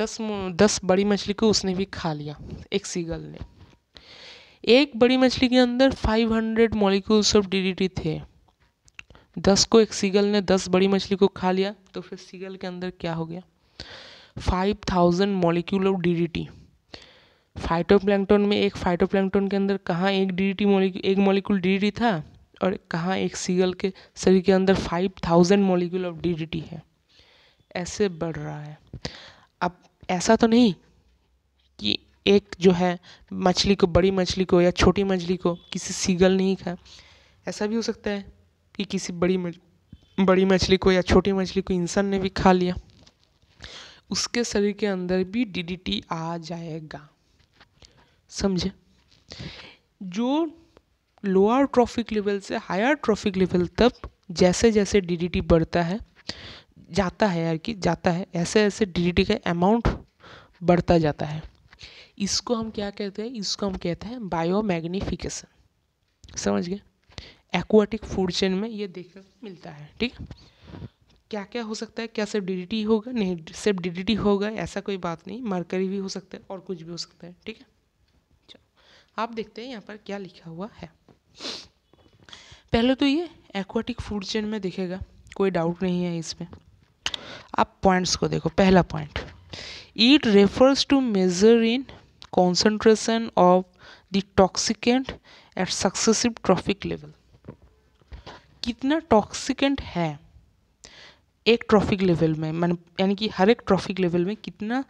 दस दस बड़ी मछली को उसने भी खा लिया एक सीगल ने एक बड़ी मछली के अंदर 500 मॉलिक्यूल्स ऑफ डीडीटी थे दस को एक सीगल ने दस बड़ी मछली को खा लिया तो फिर सीगल के अंदर क्या हो गया 5000 मॉलिक्यूल ऑफ डीडीटी फाइटोप्लैंक्टन में एक फाइटोप्लैंक्टन के अंदर कहाँ एक डीडीटी मॉलिक्यूल एक मॉलिक्यूल डीडीटी था और कहाँ एक सीगल के शरीर के अंदर five thousand molecule of DDT है ऐसे बढ़ रहा है अब ऐसा तो नहीं कि एक जो है मछली को बड़ी मछली को या छोटी मछली को किसी सीगल नहीं खाया ऐसा भी हो सकता है कि किसी बड़ी बड़ी मछली को या छोटी मछली को इंसान ने भी खा लिया उसके शरीर के अंदर भी डीडीटी आ जाएगा समझे जो लोअर ट्रॉफिक लेवल से हायर ट्रॉफिक लेवल तक जैसे जैसे डी बढ़ता है जाता है यार कि जाता है ऐसे ऐसे डीडीटी का अमाउंट बढ़ता जाता है इसको हम क्या कहते हैं इसको हम कहते हैं बायोमैग्निफिकेशन समझ गए एक्वाटिक फूड चेन में ये देखने को मिलता है ठीक क्या क्या हो सकता है क्या सिर्फ डीडीटी होगा नहीं सिर्फ डीडीटी होगा ऐसा कोई बात नहीं मरकरी भी हो सकता है और कुछ भी हो सकता है ठीक है आप देखते हैं यहाँ पर क्या लिखा हुआ है पहले तो ये एक्वाटिक फूड चेन में दिखेगा कोई डाउट नहीं है इसमें आप पॉइंट्स को देखो पहला point it refers to major in concentration of the toxicant at successive trophic level कितना टॉक्सिकेंट है एक ट्रॉफिक लेवल में मान यानी कि हर एक ट्रॉफिक लेवल में कितना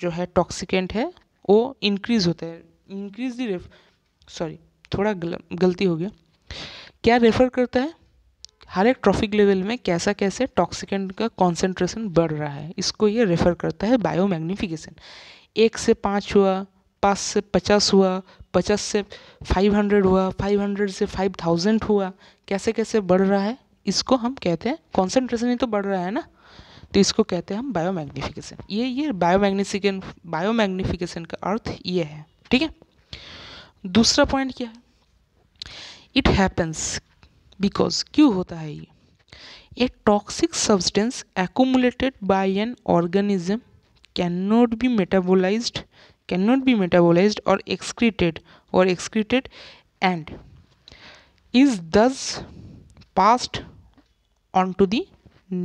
जो है टॉक्सिकेंट है वो इंक्रीज होता है इंक्रीज दी रेफ सॉरी थोड़ा गल, गलती हो गया क्या रेफर करता है हर एक ट्रॉफिक लेवल में कैसा कैसे टॉक्सिकेंट का कॉन्सेंट्रेशन बढ़ रहा है इसको ये रेफर करता है बायो मैग्निफिकेशन एक से पाँच हुआ पाँच से पचास हुआ पचास से फाइव हंड्रेड हुआ फाइव हंड्रेड से फाइव थाउजेंड हुआ कैसे कैसे बढ़ रहा है इसको हम कहते हैं कॉन्सेंट्रेशन ही तो बढ़ रहा है ना तो इसको कहते हैं हम मैग्निफिकेशन ये ये बायो बायोमैग्निफिकेशन का अर्थ ये है ठीक है दूसरा पॉइंट क्या है इट हैपन्स बिकॉज क्यों होता है ये a toxic substance accumulated by an organism cannot be metabolized cannot be metabolize और एक्सक्रीटेड और excreted and is thus passed on to the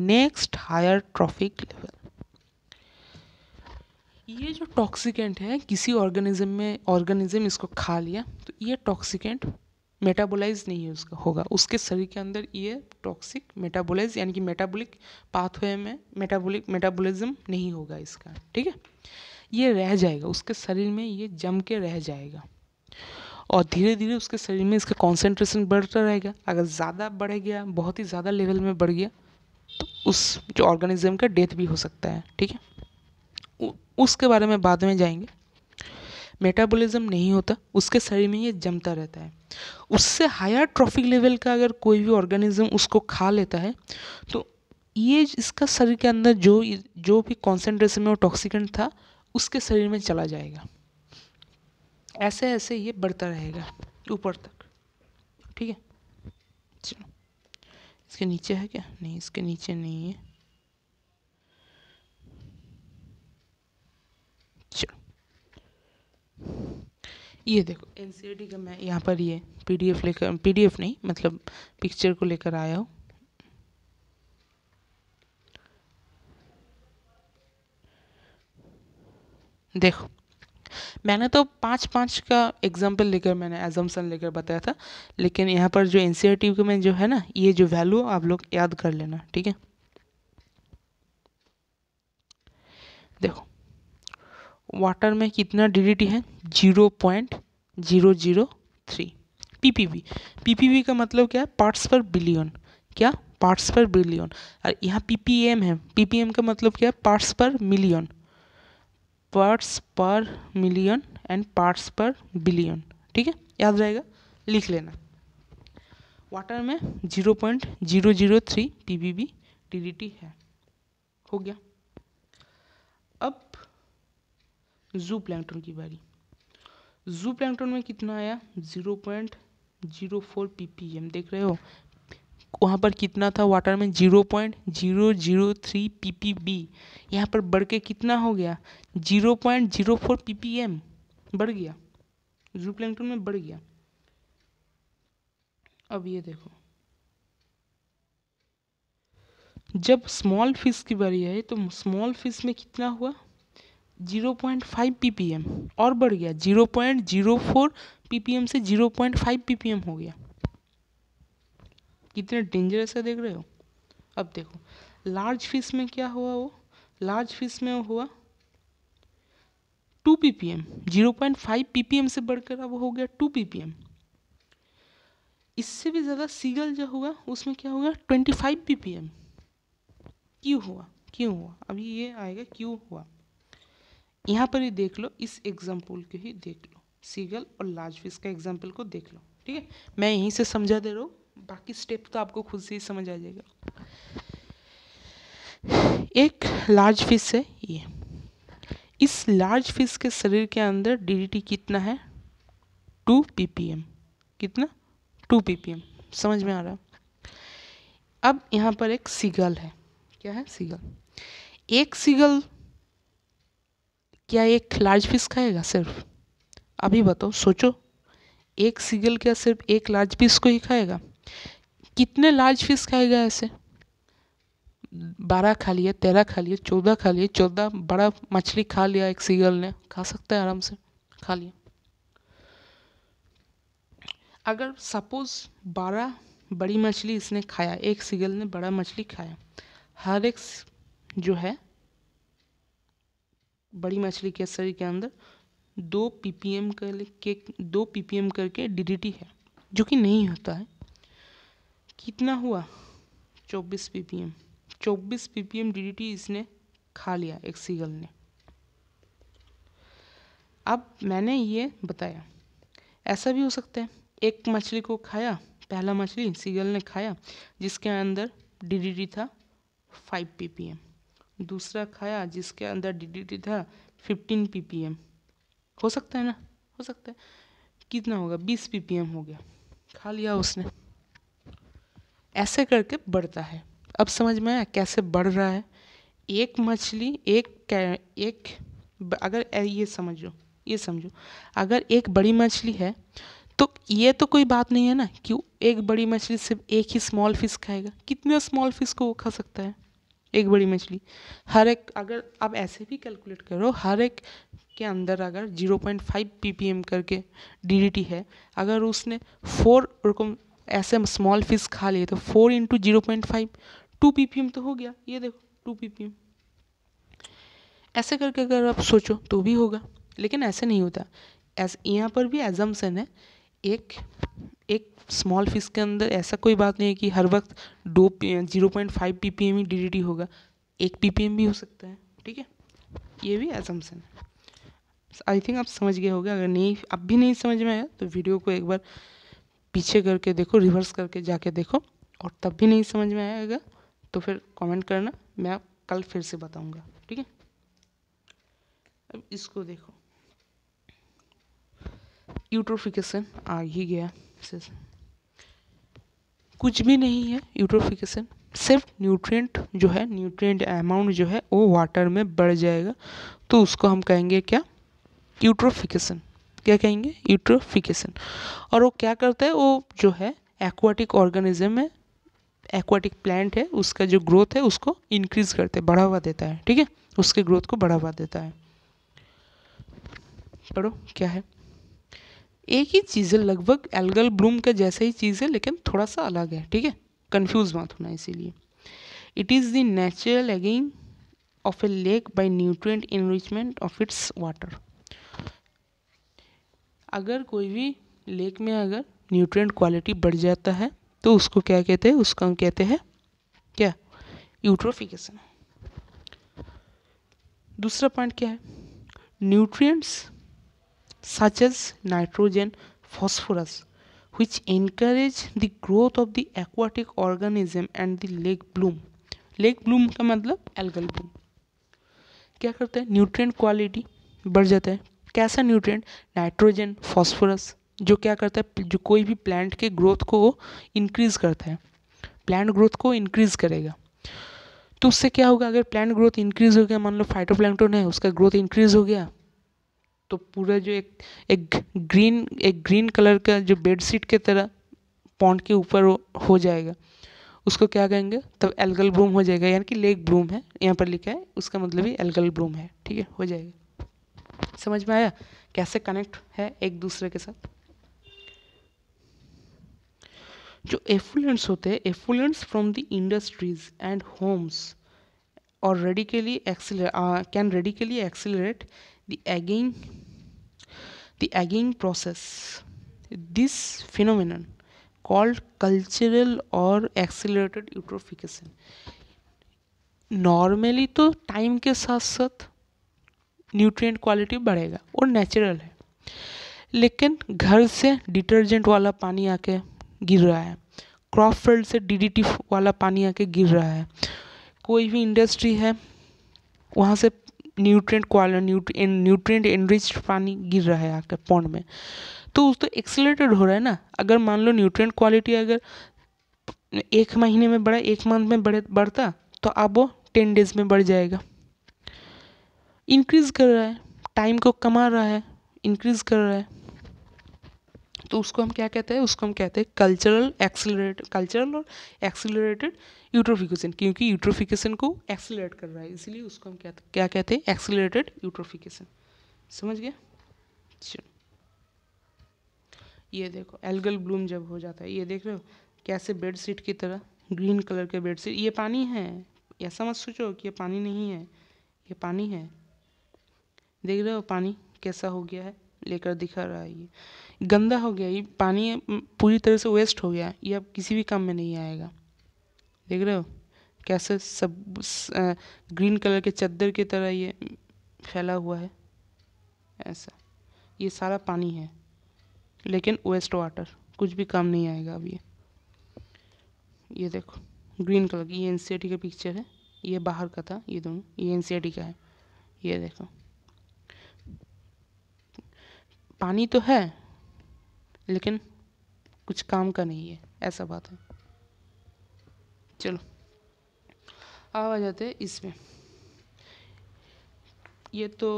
next higher trophic level ये जो toxicant है किसी ऑर्गेनिज्म में ऑर्गेनिज्म इसको खा लिया तो ये टॉक्सिकेंट मेटाबोलाइज नहीं है उसका होगा उसके शरीर के अंदर ये टॉक्सिक मेटाबोलाइज यानी कि मेटाबोलिक पाथवे में मेटाबोलिक मेटाबोलिज्म नहीं होगा इसका ठीक है ये रह जाएगा उसके शरीर में ये जम के रह जाएगा और धीरे धीरे उसके शरीर में इसका कॉन्सेंट्रेशन बढ़ता रहेगा अगर ज़्यादा बढ़ गया बहुत ही ज़्यादा लेवल में बढ़ गया तो उस जो ऑर्गेनिज्म का डेथ भी हो सकता है ठीक है उसके बारे में बाद में जाएंगे मेटाबॉलिज्म नहीं होता उसके शरीर में ये जमता रहता है उससे हायर ट्रॉफिक लेवल का अगर कोई भी ऑर्गेनिज्म उसको खा लेता है तो ये इसका शरीर के अंदर जो जो भी कॉन्सेंट्रेशन में वो टॉक्सिकेंट था उसके शरीर में चला जाएगा ऐसे ऐसे ये बढ़ता रहेगा ऊपर तक ठीक है चलो इसके नीचे है क्या नहीं इसके नीचे नहीं है ये देखो एन सी e का मैं यहाँ पर ये पीडीएफ लेकर पीडीएफ नहीं मतलब पिक्चर को लेकर आया हूँ देखो मैंने तो पाँच पाँच का एग्जाम्पल लेकर मैंने एजम्सन लेकर बताया था लेकिन यहाँ पर जो एन सी आर टी में जो है ना ये जो वैल्यू आप लोग याद कर लेना ठीक है देखो वाटर में कितना डीडीटी है zero point zero zero three PPB PPB का मतलब क्या है पार्ट्स पर बिलियन क्या पार्ट्स पर बिलियन और यहाँ पीपीएम है पीपीएम का मतलब क्या है parts per million parts per million and parts per billion ठीक है याद रहेगा लिख लेना वाटर में zero point zero zero three P B है हो गया जू प्लैंगटन की बारी जू प्लैंगटन में कितना आया zero point zero four P P M देख रहे हो वहाँ पर कितना था वाटर में zero point zero zero three P P B यहाँ पर बढ़ के कितना हो गया zero point zero four P P M बढ़ गया जू प्लैंगटन में बढ़ गया अब ये देखो जब स्मॉल फिश की बारी आई तो स्मॉल फिश में कितना हुआ zero point five P P M और बढ़ गया zero zero point four P P M से जीरो पॉइंट 0.5 ppm हो गया कितना डेंजरस है देख रहे हो अब देखो लार्ज फिश में क्या हुआ वो लार्ज फिश में हुआ two P P M zero point five P P M से बढ़कर अब हो गया टू पी पी एम इससे भी ज़्यादा सीगल जो हुआ उसमें क्या हुआ twenty five P P M क्यों हुआ क्यों हुआ अभी ये आएगा क्यों हुआ यहाँ पर ही देख लो इस एग्जाम्पल को ही देख लो सीगल और लार्ज फिश का एग्जाम्पल को देख लो ठीक है मैं यहीं से समझा दे रहा हूँ बाकी स्टेप तो आपको खुद से ही समझ आ जाएगा एक लार्ज फिश है ये इस लार्ज फिश के शरीर के अंदर डीडीटी कितना है टू पीपीएम कितना टू पीपीएम समझ में आ रहा है अब यहाँ पर एक सीगल है क्या है सीगल एक सीगल क्या एक लार्ज फिश खाएगा सिर्फ अभी बताओ सोचो एक सीगल क्या सिर्फ एक लार्ज फिश को ही खाएगा कितने लार्ज फिश खाएगा ऐसे बारह खा लिया तेरह खा लिया चौदह खा लिया चौदह बड़ा मछली खा लिया एक सीगल ने खा सकता है आराम से खा लिया अगर सपोज बारह बड़ी मछली इसने खाया एक सीगल ने बड़ा मछली खाया हर एक जो है बड़ी मछली के शरीर के अंदर दो पीपीएम कर के दो पीपीएम करके डीडीटी है जो कि नहीं होता है कितना हुआ चौबीस पीपीएम चौबीस पीपीएम डीडीटी इसने खा लिया एक सीगल ने अब मैंने ये बताया ऐसा भी हो सकता है एक मछली को खाया पहला मछली सीगल ने खाया जिसके अंदर डीडीटी था फाइव पीपीएम दूसरा खाया जिसके अंदर डीडीटी था फिफ्टीन पीपीएम हो सकता है ना हो सकता है कितना होगा बीस पीपीएम हो गया खा लिया उसने ऐसे करके बढ़ता है अब समझ में आया कैसे बढ़ रहा है एक मछली एक एक अगर ये समझो ये समझो अगर एक बड़ी मछली है तो ये तो कोई बात नहीं है ना कि एक बड़ी मछली सिर्फ एक ही स्मॉल फिश खाएगा कितने स्मॉल फिश को वो खा सकता है एक बड़ी मछली हर एक अगर आप ऐसे भी कैलकुलेट करो हर एक के अंदर अगर zero point five P P M करके डी डी टी है अगर उसने फोर ऐसे स्मॉल फिश खा लिए तो four into zero point five two P P M तो हो गया ये देखो टू पी पी एम ऐसे करके अगर आप सोचो तो भी होगा लेकिन ऐसे नहीं होता ऐसे यहाँ पर भी एजम्सन है एक एक स्मॉल फिश के अंदर ऐसा कोई बात नहीं है कि हर वक्त दो zero point five P P M ही डी डी टी होगा एक पी पी एम भी हो सकता है ठीक है ये भी असम्पसन है आई थिंक आप समझ गए होगा अगर नहीं अब भी नहीं समझ में आया तो वीडियो को एक बार पीछे करके देखो रिवर्स करके जाके देखो और तब भी नहीं समझ में आएगा तो फिर कमेंट करना मैं कल फिर से बताऊंगा ठीक है अब इसको देखो यूट्रोफिकेशन आ ही गया प्रोसेस कुछ भी नहीं है यूट्रोफिकेशन सिर्फ न्यूट्रिएंट जो है न्यूट्रिएंट अमाउंट जो है वो वाटर में बढ़ जाएगा तो उसको हम कहेंगे क्या यूट्रोफिकेशन क्या कहेंगे यूट्रोफिकेशन और वो क्या करता है वो जो है एक्वाटिक ऑर्गेनिज्म है एक्वाटिक प्लांट है उसका जो ग्रोथ है उसको इंक्रीज करते हैं बढ़ावा देता है ठीक है उसके ग्रोथ को बढ़ावा देता है पढ़ो क्या है एक ही चीज़ है लगभग एल्गल ब्लूम का जैसा ही चीज़ है लेकिन थोड़ा सा अलग है ठीक है कन्फ्यूज मत होना इसीलिए इट इज़ द नेचुरल अगेन of a lake by nutrient enrichment of its water अगर कोई भी लेक में अगर न्यूट्रेंट क्वालिटी बढ़ जाता है तो उसको क्या कहते हैं उसका हम कहते हैं क्या यूट्रोफिकेशन दूसरा पॉइंट क्या है nutrients such as nitrogen, phosphorus, which encourage the growth of the aquatic organism and the lake bloom. Lake bloom का मतलब एल्गल ब्लूम क्या करता है न्यूट्रिएंट क्वालिटी बढ़ जाता है कैसा न्यूट्रिएंट नाइट्रोजन फॉस्फोरस जो क्या करता है जो कोई भी प्लांट के ग्रोथ को इंक्रीज़ करता है प्लांट ग्रोथ को इंक्रीज़ करेगा तो उससे क्या होगा अगर प्लांट ग्रोथ इंक्रीज़ हो गया मान लो फाइटोप्लैंक्टन है उसका ग्रोथ इंक्रीज़ हो गया तो पूरा जो एक एक ग्रीन एक ग्रीन कलर का जो बेडशीट के तरह पॉन्ड के ऊपर हो जाएगा उसको क्या कहेंगे तब एल्गल ब्रूम हो जाएगा यानी कि लेक ब्रूम है यहाँ पर लिखा है उसका मतलब ही एल्गल ब्रूम है ठीक है हो जाएगा समझ में आया कैसे कनेक्ट है एक दूसरे के साथ जो एफुलेंट्स होते हैं effluents from the industries and homes और रेडिकली एक्सिलर can radically accelerate the aging the aging process. This phenomenon called cultural or accelerated eutrophication. Normally तो टाइम के साथ साथ न्यूट्रिएंट क्वालिटी बढ़ेगा वो नेचुरल है लेकिन घर से डिटर्जेंट वाला पानी आके गिर रहा है क्रॉप फील्ड से डीडीटी वाला पानी आके गिर रहा है कोई भी इंडस्ट्री है वहाँ से न्यूट्रेंट क्वालिटी न्यूट, न्यूट्रेंट एनरिच पानी गिर रहा है आपके पौंड में तो उस तो एक्सलेटेड हो रहा है ना अगर मान लो न्यूट्रेंट क्वालिटी अगर एक महीने में बढ़ा एक मंथ में बढ़े बढ़ता तो अब वो टेन डेज में बढ़ जाएगा इंक्रीज़ कर रहा है टाइम को कमा रहा है इंक्रीज़ कर रहा है तो उसको हम क्या कहते हैं उसको हम कहते हैं कल्चरल एक्सिलरेट कल्चरल और एक्सिलरेटेड यूट्रोफिकेशन क्योंकि यूट्रोफिकेशन को एक्सिलरेट कर रहा है इसीलिए उसको हम क्या क्या कहते हैं एक्सिलरेटेड यूट्रोफिकेशन समझ गया चलो ये देखो एल्गल ब्लूम जब हो जाता है ये देख रहे हो कैसे बेड शीट की तरह ग्रीन कलर के बेड शीट ये पानी है ऐसा मत सोचो कि ये पानी नहीं है ये पानी है देख रहे हो पानी कैसा हो गया है लेकर दिखा रहा है ये गंदा हो गया ये पानी पूरी तरह से वेस्ट हो गया ये अब किसी भी काम में नहीं आएगा देख रहे हो कैसे सब आ, ग्रीन कलर के चद्दर की तरह ये फैला हुआ है ऐसा ये सारा पानी है लेकिन वेस्ट वाटर कुछ भी काम नहीं आएगा अब ये ये देखो ग्रीन कलर की ये एन e का पिक्चर है ये बाहर का था ये दोनों ये एन e का है ये देखो पानी तो है लेकिन कुछ काम का नहीं है ऐसा बात है चलो अब आ जाते हैं इसमें ये तो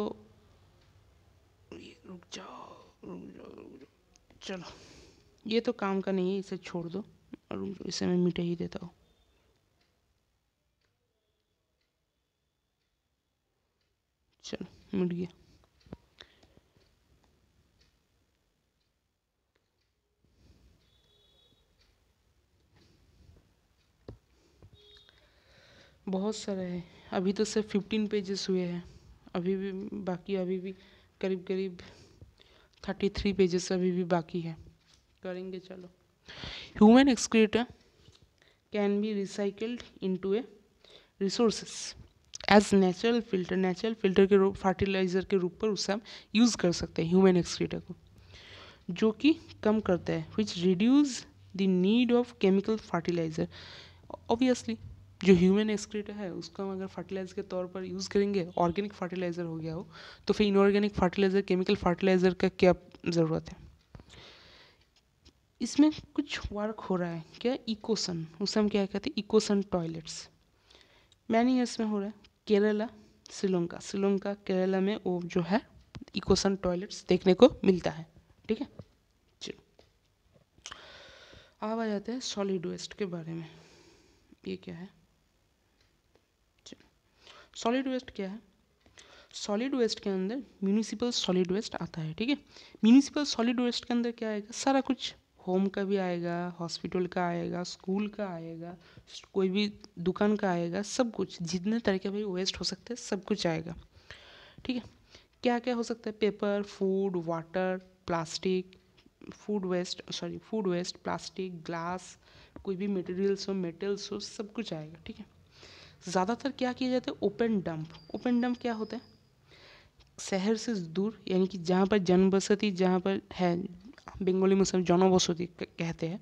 रुक जाओ रुक जाओ रुक जाओ चलो ये तो काम का नहीं है इसे छोड़ दो जाओ इसे मैं मिटा ही देता हूँ चलो मिट गया बहुत सारे हैं अभी तो सिर्फ फिफ्टीन पेजेस हुए हैं अभी भी बाकी अभी भी करीब करीब थर्टी थ्री पेजेस अभी भी बाकी है करेंगे चलो human excreta can be recycled into a resources as natural filter natural filter के रूप फर्टिलाइज़र के रूप पर उसे हम यूज़ कर सकते हैं ह्यूमन एक्सक्रीटर को जो कि कम करता है which reduce the need of chemical fertiliser obviously जो ह्यूमन एक्सक्रीट है उसको हम अगर फर्टिलाइज़र के तौर पर यूज़ करेंगे ऑर्गेनिक फर्टिलाइज़र हो गया हो तो फिर इनऑर्गेनिक फर्टिलाइज़र केमिकल फर्टिलाइज़र का क्या ज़रूरत है इसमें कुछ वर्क हो रहा है क्या इकोसन उसे हम क्या कहते हैं इकोसन टॉयलेट्स मैनी ईयर्स में हो रहा है केरला श्रीलंका श्रीलंका केरला में वो जो है इकोसन टॉयलेट्स देखने को मिलता है ठीक है चलो अब आ जाते हैं सॉलिड वेस्ट के बारे में ये क्या है सॉलिड वेस्ट क्या है सॉलिड वेस्ट के अंदर म्यूनिसिपल सॉलिड वेस्ट आता है ठीक है म्यूनिसिपल सॉलिड वेस्ट के अंदर क्या आएगा सारा कुछ होम का भी आएगा हॉस्पिटल का आएगा स्कूल का आएगा कोई भी दुकान का आएगा सब कुछ जितने तरह के भाई वेस्ट हो सकते हैं सब कुछ आएगा ठीक है क्या क्या हो सकता है paper food water plastic food waste sorry food waste plastic glass कोई भी मटेरियल्स हो मेटल्स हो सब कुछ आएगा ठीक है ज़्यादातर क्या किए जाते हैं ओपन डंप ओपन डंप क्या होता है शहर से दूर यानी कि जहाँ पर जनबसती जहाँ पर है बंगाली मुस्लिम बसती कहते हैं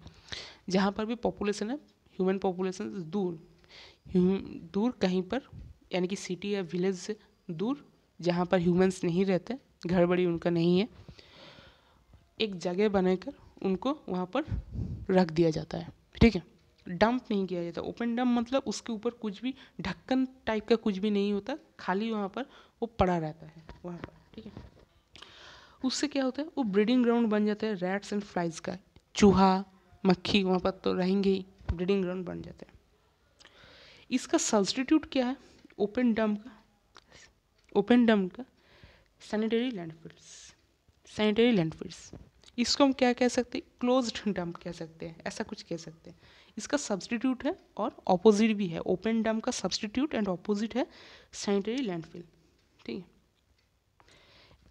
जहाँ पर भी पॉपुलेशन है ह्यूमन पॉपुलेशन दूर दूर कहीं पर यानी कि सिटी या विलेज से दूर जहाँ पर ह्यूमंस नहीं रहते घर बड़ी उनका नहीं है एक जगह बनाकर उनको वहाँ पर रख दिया जाता है ठीक है डंप नहीं किया जाता ओपन डंप मतलब उसके ऊपर कुछ भी ढक्कन टाइप का कुछ भी नहीं होता खाली वहाँ पर वो पड़ा रहता है वहाँ पर ठीक है उससे क्या होता है वो ब्रीडिंग ग्राउंड बन जाता है रैट्स एंड फ्लाइज का चूहा मक्खी वहाँ पर तो रहेंगे ही ब्रीडिंग ग्राउंड बन जाते हैं इसका सब्सटीट्यूट क्या है ओपन डम का ओपन डम का सैनिटरी लैंडफिल्स सैनिटरी लैंडफिल्स इसको हम क्या कह सकते हैं क्लोज्ड डंप कह सकते हैं ऐसा कुछ कह सकते हैं इसका सब्सटीट्यूट है और ऑपोजिट भी है ओपन डैम का सब्सटीट्यूट एंड ऑपोजिट है सैनिटरी लैंडफिल ठीक है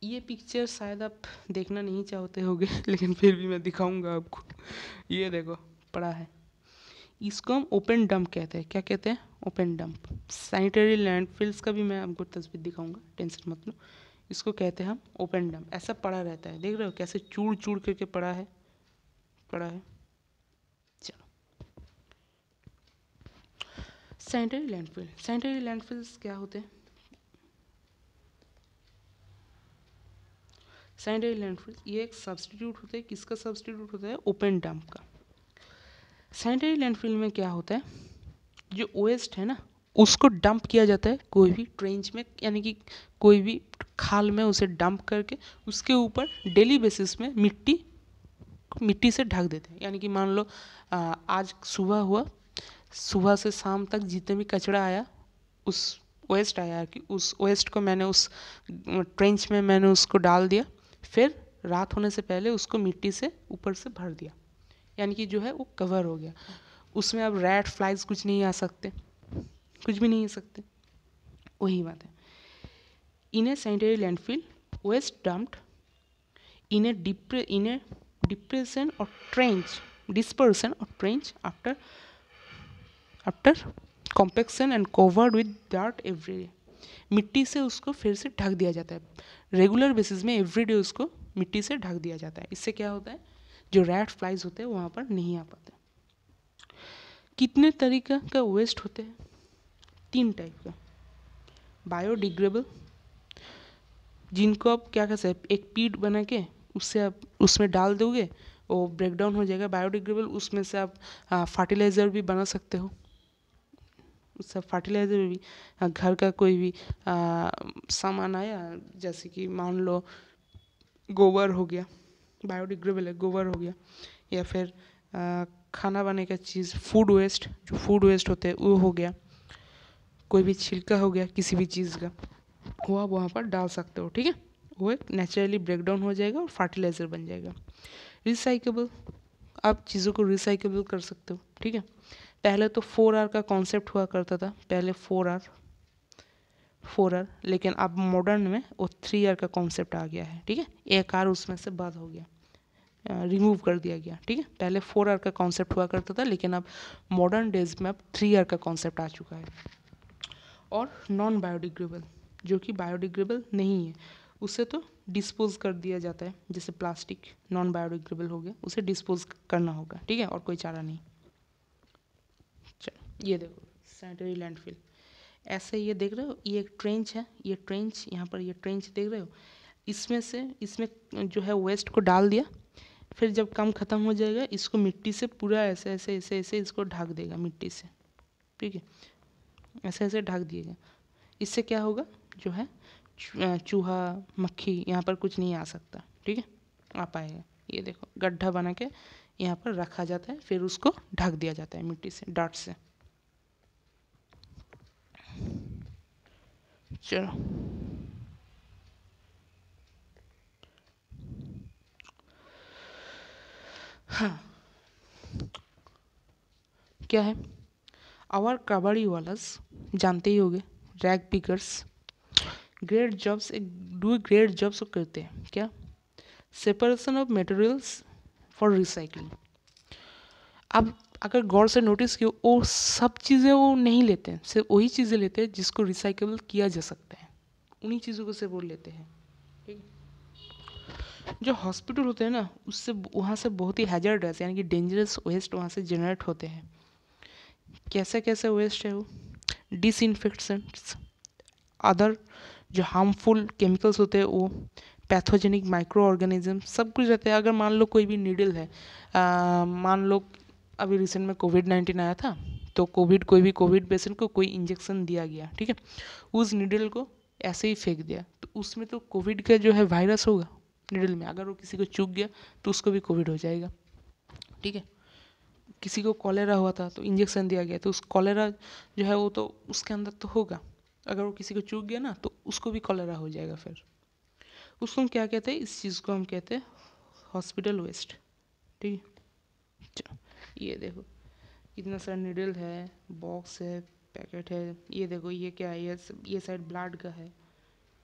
ये पिक्चर शायद आप देखना नहीं चाहते होगे [LAUGHS] लेकिन फिर भी मैं दिखाऊंगा आपको ये देखो पड़ा है इसको हम ओपन डंप कहते हैं क्या कहते हैं ओपन डंप सैनिटरी लैंडफिल्स का भी मैं आपको तस्वीर दिखाऊंगा टेंशन मत लो इसको कहते हैं हम ओपन डंप ऐसा पड़ा रहता है देख रहे हो कैसे चूड़ चूड़ करके पड़ा है पड़ा है सैनिटरी लैंडफिल सैनिटरी लैंडफिल्स क्या होते हैं सैनिटरी लैंडफिल्स ये एक सब्सटीट्यूट होता है किसका सब्सटीट्यूट होता है ओपन डंप का सैनिटरी लैंडफिल में क्या होता है जो वेस्ट है ना उसको डंप किया जाता है कोई भी ट्रेंच में यानी कि कोई भी खाल में उसे डंप करके उसके ऊपर डेली बेसिस में मिट्टी मिट्टी से ढक देते हैं यानी कि मान लो आज सुबह हुआ सुबह से शाम तक जितने भी कचरा आया उस वेस्ट आया कि उस वेस्ट को मैंने उस ट्रेंच में मैंने उसको डाल दिया फिर रात होने से पहले उसको मिट्टी से ऊपर से भर दिया यानी कि जो है वो कवर हो गया उसमें अब रेड फ्लाइज कुछ नहीं आ सकते कुछ भी नहीं आ सकते वही बात है in a sanitary landfill waste dumped in a डिप्रे इन ए डिप्रेशन और ट्रेंच डिस्पर्सन और trench after after compaction and covered with dirt every मिट्टी से उसको फिर से ढक दिया जाता है रेगुलर बेसिस में एवरी डे उसको मिट्टी से ढक दिया जाता है इससे क्या होता है जो रैट फ्लाइज होते हैं वहाँ पर नहीं आ पाते कितने तरीके का वेस्ट होते हैं तीन टाइप का बायोडिग्रेबल जिनको आप क्या कह सकते हैं एक पीट बना के उससे आप उसमें डाल दोगे वो ब्रेकडाउन हो जाएगा बायोडिग्रेबल उसमें से आप फर्टिलाइज़र हाँ, भी बना सकते हो सब फर्टिलाइजर भी घर का कोई भी सामान आया जैसे कि मान लो गोबर हो गया बायोडिग्रेबल है गोबर हो गया या फिर खाना बनाने का चीज़ फूड वेस्ट जो फूड वेस्ट होते हैं वो हो गया कोई भी छिलका हो गया किसी भी चीज़ का वो आप वहाँ पर डाल सकते हो ठीक है वो एक नेचुरली ब्रेकडाउन हो जाएगा और फर्टिलाइज़र बन जाएगा रिसाइकेबल आप चीज़ों को रिसाइकेबल कर सकते हो ठीक है पहले तो फोर आर का कॉन्सेप्ट हुआ करता था पहले फोर आर फोर आर लेकिन अब मॉडर्न में वो थ्री आर का कॉन्सेप्ट आ गया है ठीक है एक आर उसमें से बाद हो गया रिमूव कर दिया गया ठीक है पहले फोर आर का कॉन्सेप्ट हुआ करता था लेकिन अब मॉडर्न डेज में अब थ्री आर का कॉन्सेप्ट आ चुका है और नॉन बायोडिग्रेबल जो कि बायोडिग्रेबल नहीं है उसे तो डिस्पोज कर दिया जाता है जैसे प्लास्टिक नॉन बायोडिग्रेबल हो गया उसे डिस्पोज करना होगा ठीक है और कोई चारा नहीं ये देखो सैनिटरी लैंडफिल ऐसे ये देख रहे हो ये एक ट्रेंच है ये ट्रेंच यहाँ पर ये ट्रेंच देख रहे हो इसमें से इसमें जो है वेस्ट को डाल दिया फिर जब काम ख़त्म हो जाएगा इसको मिट्टी से पूरा ऐसे ऐसे ऐसे ऐसे इसको ढक देगा मिट्टी से ठीक है ऐसे ऐसे ढक दिएगा इससे क्या होगा जो है चूहा मक्खी यहाँ पर कुछ नहीं आ सकता ठीक है आ पाएगा ये देखो गड्ढा बना के यहाँ पर रखा जाता है फिर उसको ढक दिया जाता है मिट्टी से डाट से चलो हाँ क्या है आवर कबाड़ी वालस जानते ही होंगे rag pickers great jobs do great jobs करते हैं क्या separation of materials for recycling अब अगर गौर से नोटिस किया वो सब चीज़ें वो नहीं लेते हैं सिर्फ वही चीज़ें लेते हैं जिसको रिसाइकल किया जा सकता है उन्हीं चीज़ों को सिर्फ वो लेते हैं ठीक जो हॉस्पिटल होते हैं ना उससे वहाँ से बहुत ही हैजर्डस यानी कि डेंजरस वेस्ट वहाँ से जनरेट होते हैं कैसे कैसे वेस्ट है वो डिसइनफेक्टेंट्स अदर जो हार्मफुल केमिकल्स होते हैं वो पैथोजेनिक माइक्रो ऑर्गेनिज्म सब कुछ रहते हैं अगर मान लो कोई भी नीडल है मान लो अभी रिसेंट में कोविड नाइन्टीन आया था तो कोविड कोई भी कोविड पेशेंट को कोई इंजेक्शन दिया गया ठीक है उस निडल को ऐसे ही फेंक दिया तो उसमें तो कोविड का जो है वायरस होगा निडल में अगर वो किसी को चुग गया तो उसको भी कोविड हो जाएगा ठीक है किसी को कॉलेरा हुआ था तो इंजेक्शन दिया गया तो उस कॉलेरा जो है वो तो उसके अंदर तो होगा अगर वो किसी को चुग गया ना तो उसको भी कॉलेरा हो जाएगा फिर उसको हम क्या कहते हैं इस चीज़ को हम कहते हैं हॉस्पिटल वेस्ट ठीक है ये देखो इतना सारा निडल है बॉक्स है पैकेट है ये देखो ये क्या है ये ये साइड ब्लड का है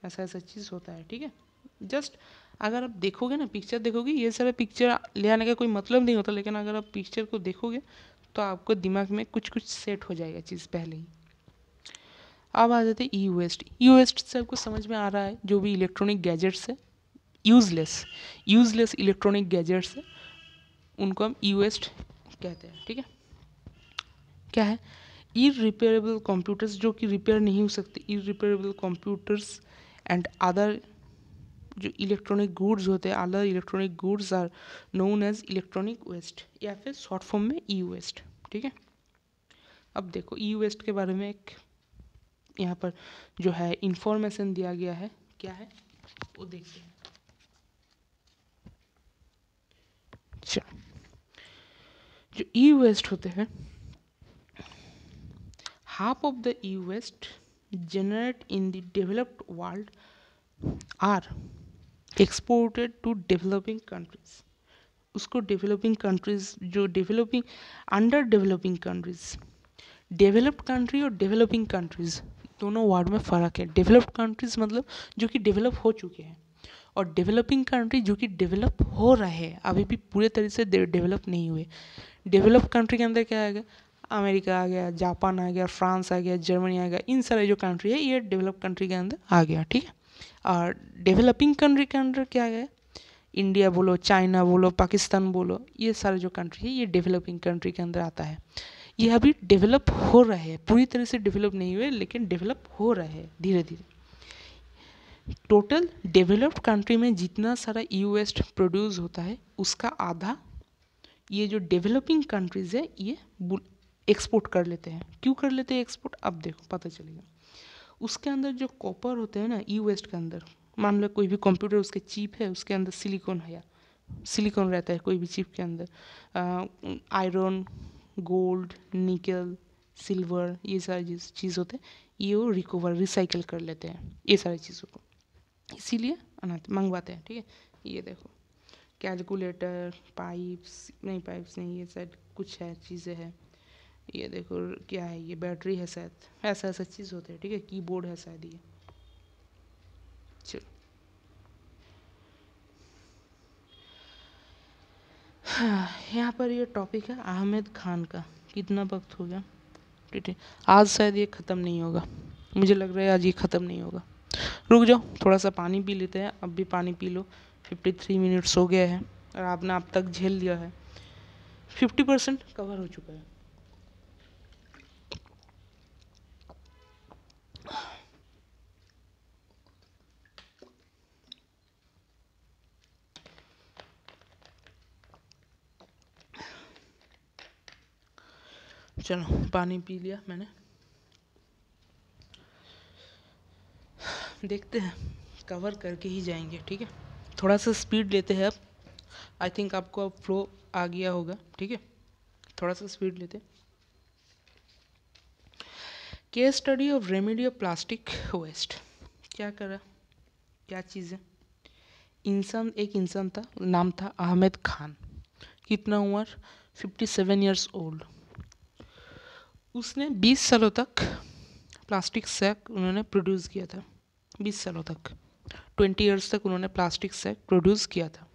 ऐसा ऐसा चीज़ होता है ठीक है जस्ट अगर आप देखोगे ना पिक्चर देखोगे ये सारा पिक्चर ले आने का कोई मतलब नहीं होता लेकिन अगर आप पिक्चर को देखोगे तो आपको दिमाग में कुछ कुछ सेट हो जाएगा चीज़ पहले ही अब आ जाते ई वेस्ट ई वेस्ट से आपको समझ में आ रहा है जो भी इलेक्ट्रॉनिक गैजेट्स है यूजलेस यूजलेस इलेक्ट्रॉनिक गैजेट्स है उनको हम ई वेस्ट कहते हैं ठीक है क्या है इरिपेयरेबल कंप्यूटर्स जो कि रिपेयर नहीं हो सकते इरिपेयरेबल कंप्यूटर्स एंड अदर जो इलेक्ट्रॉनिक गुड्स होते हैं other electronic goods are known as electronic waste या फिर शॉर्ट फॉर्म में ई वेस्ट ठीक है अब देखो ई वेस्ट के बारे में एक यहाँ पर जो है इंफॉर्मेशन दिया गया है क्या है वो देखते हैं अच्छा जो ई वेस्ट होते हैं half of the E waste generate in the developed world are exported to developing countries उसको डेवलपिंग कंट्रीज जो developing under developing countries developed country और डेवलपिंग कंट्रीज दोनों वर्ड में फ़र्क है डेवलप्ड कंट्रीज मतलब जो कि डेवलप हो चुके हैं और डेवलपिंग कंट्री जो कि डेवलप हो रहे हैं अभी भी पूरे तरह से डेवलप नहीं हुए डेवलप कंट्री के अंदर क्या आएगा अमेरिका आ गया जापान आ गया फ्रांस आ गया जर्मनी आ गया इन सारे जो कंट्री है ये डेवलप कंट्री के अंदर आ गया ठीक है और डेवलपिंग कंट्री के अंदर क्या है इंडिया बोलो चाइना बोलो पाकिस्तान बोलो ये सारे जो कंट्री है ये डेवलपिंग कंट्री के अंदर आता है ये अभी डेवलप हो रहे हैं पूरी तरह से डेवलप नहीं हुए लेकिन डेवलप हो रहे हैं धीरे धीरे टोटल डेवलप्ड कंट्री में जितना सारा ई वेस्ट प्रोड्यूस होता है उसका आधा ये जो डेवलपिंग कंट्रीज़ है ये एक्सपोर्ट कर लेते हैं क्यों कर लेते हैं एक्सपोर्ट अब देखो पता चलेगा उसके अंदर जो कॉपर होते हैं ना ई वेस्ट के अंदर मान लो कोई भी कंप्यूटर उसके चिप है उसके अंदर सिलिकॉन है सिलिकॉन रहता है कोई भी चिप के अंदर आयरन गोल्ड निकल सिल्वर ये सारी चीज़ होते हैं ये वो रिकवर रिसाइकिल कर लेते हैं ये सारी चीज़ों को इसीलिए अनाते मंगवाते हैं ठीक है ये देखो कैलकुलेटर पाइप्स नहीं पाइप्स नहीं ये शायद कुछ है चीज़ें हैं ये देखो क्या है ये बैटरी है शायद ऐसा ऐसा चीज़ होते हैं ठीक है कीबोर्ड है शायद ये चलो हाँ, यहाँ पर ये टॉपिक है अहमद खान का कितना वक्त हो गया ठीक है आज शायद ये ख़त्म नहीं होगा मुझे लग रहा है आज ये ख़त्म नहीं होगा रुक जाओ थोड़ा सा पानी पी लेते हैं अब भी पानी पी लो फिफ्टी थ्री मिनट्स हो गया है और आपने अब तक झेल लिया है फिफ्टी परसेंट कवर हो चुका है चलो पानी पी लिया मैंने देखते हैं कवर करके ही जाएंगे ठीक है थोड़ा सा स्पीड लेते हैं अब आई थिंक आपको अब फ्लो आ गया होगा ठीक है थोड़ा सा स्पीड लेते हैं study of remedy of plastic waste क्या करा क्या चीज़ है इंसान एक इंसान था नाम था अहमद खान कितना उम्र फिफ्टी सेवन ईयर्स ओल्ड उसने बीस सालों तक प्लास्टिक सैक उन्होंने प्रोड्यूस किया था बीस सालों तक ट्वेंटी ईयर्स तक उन्होंने प्लास्टिक से प्रोड्यूस किया था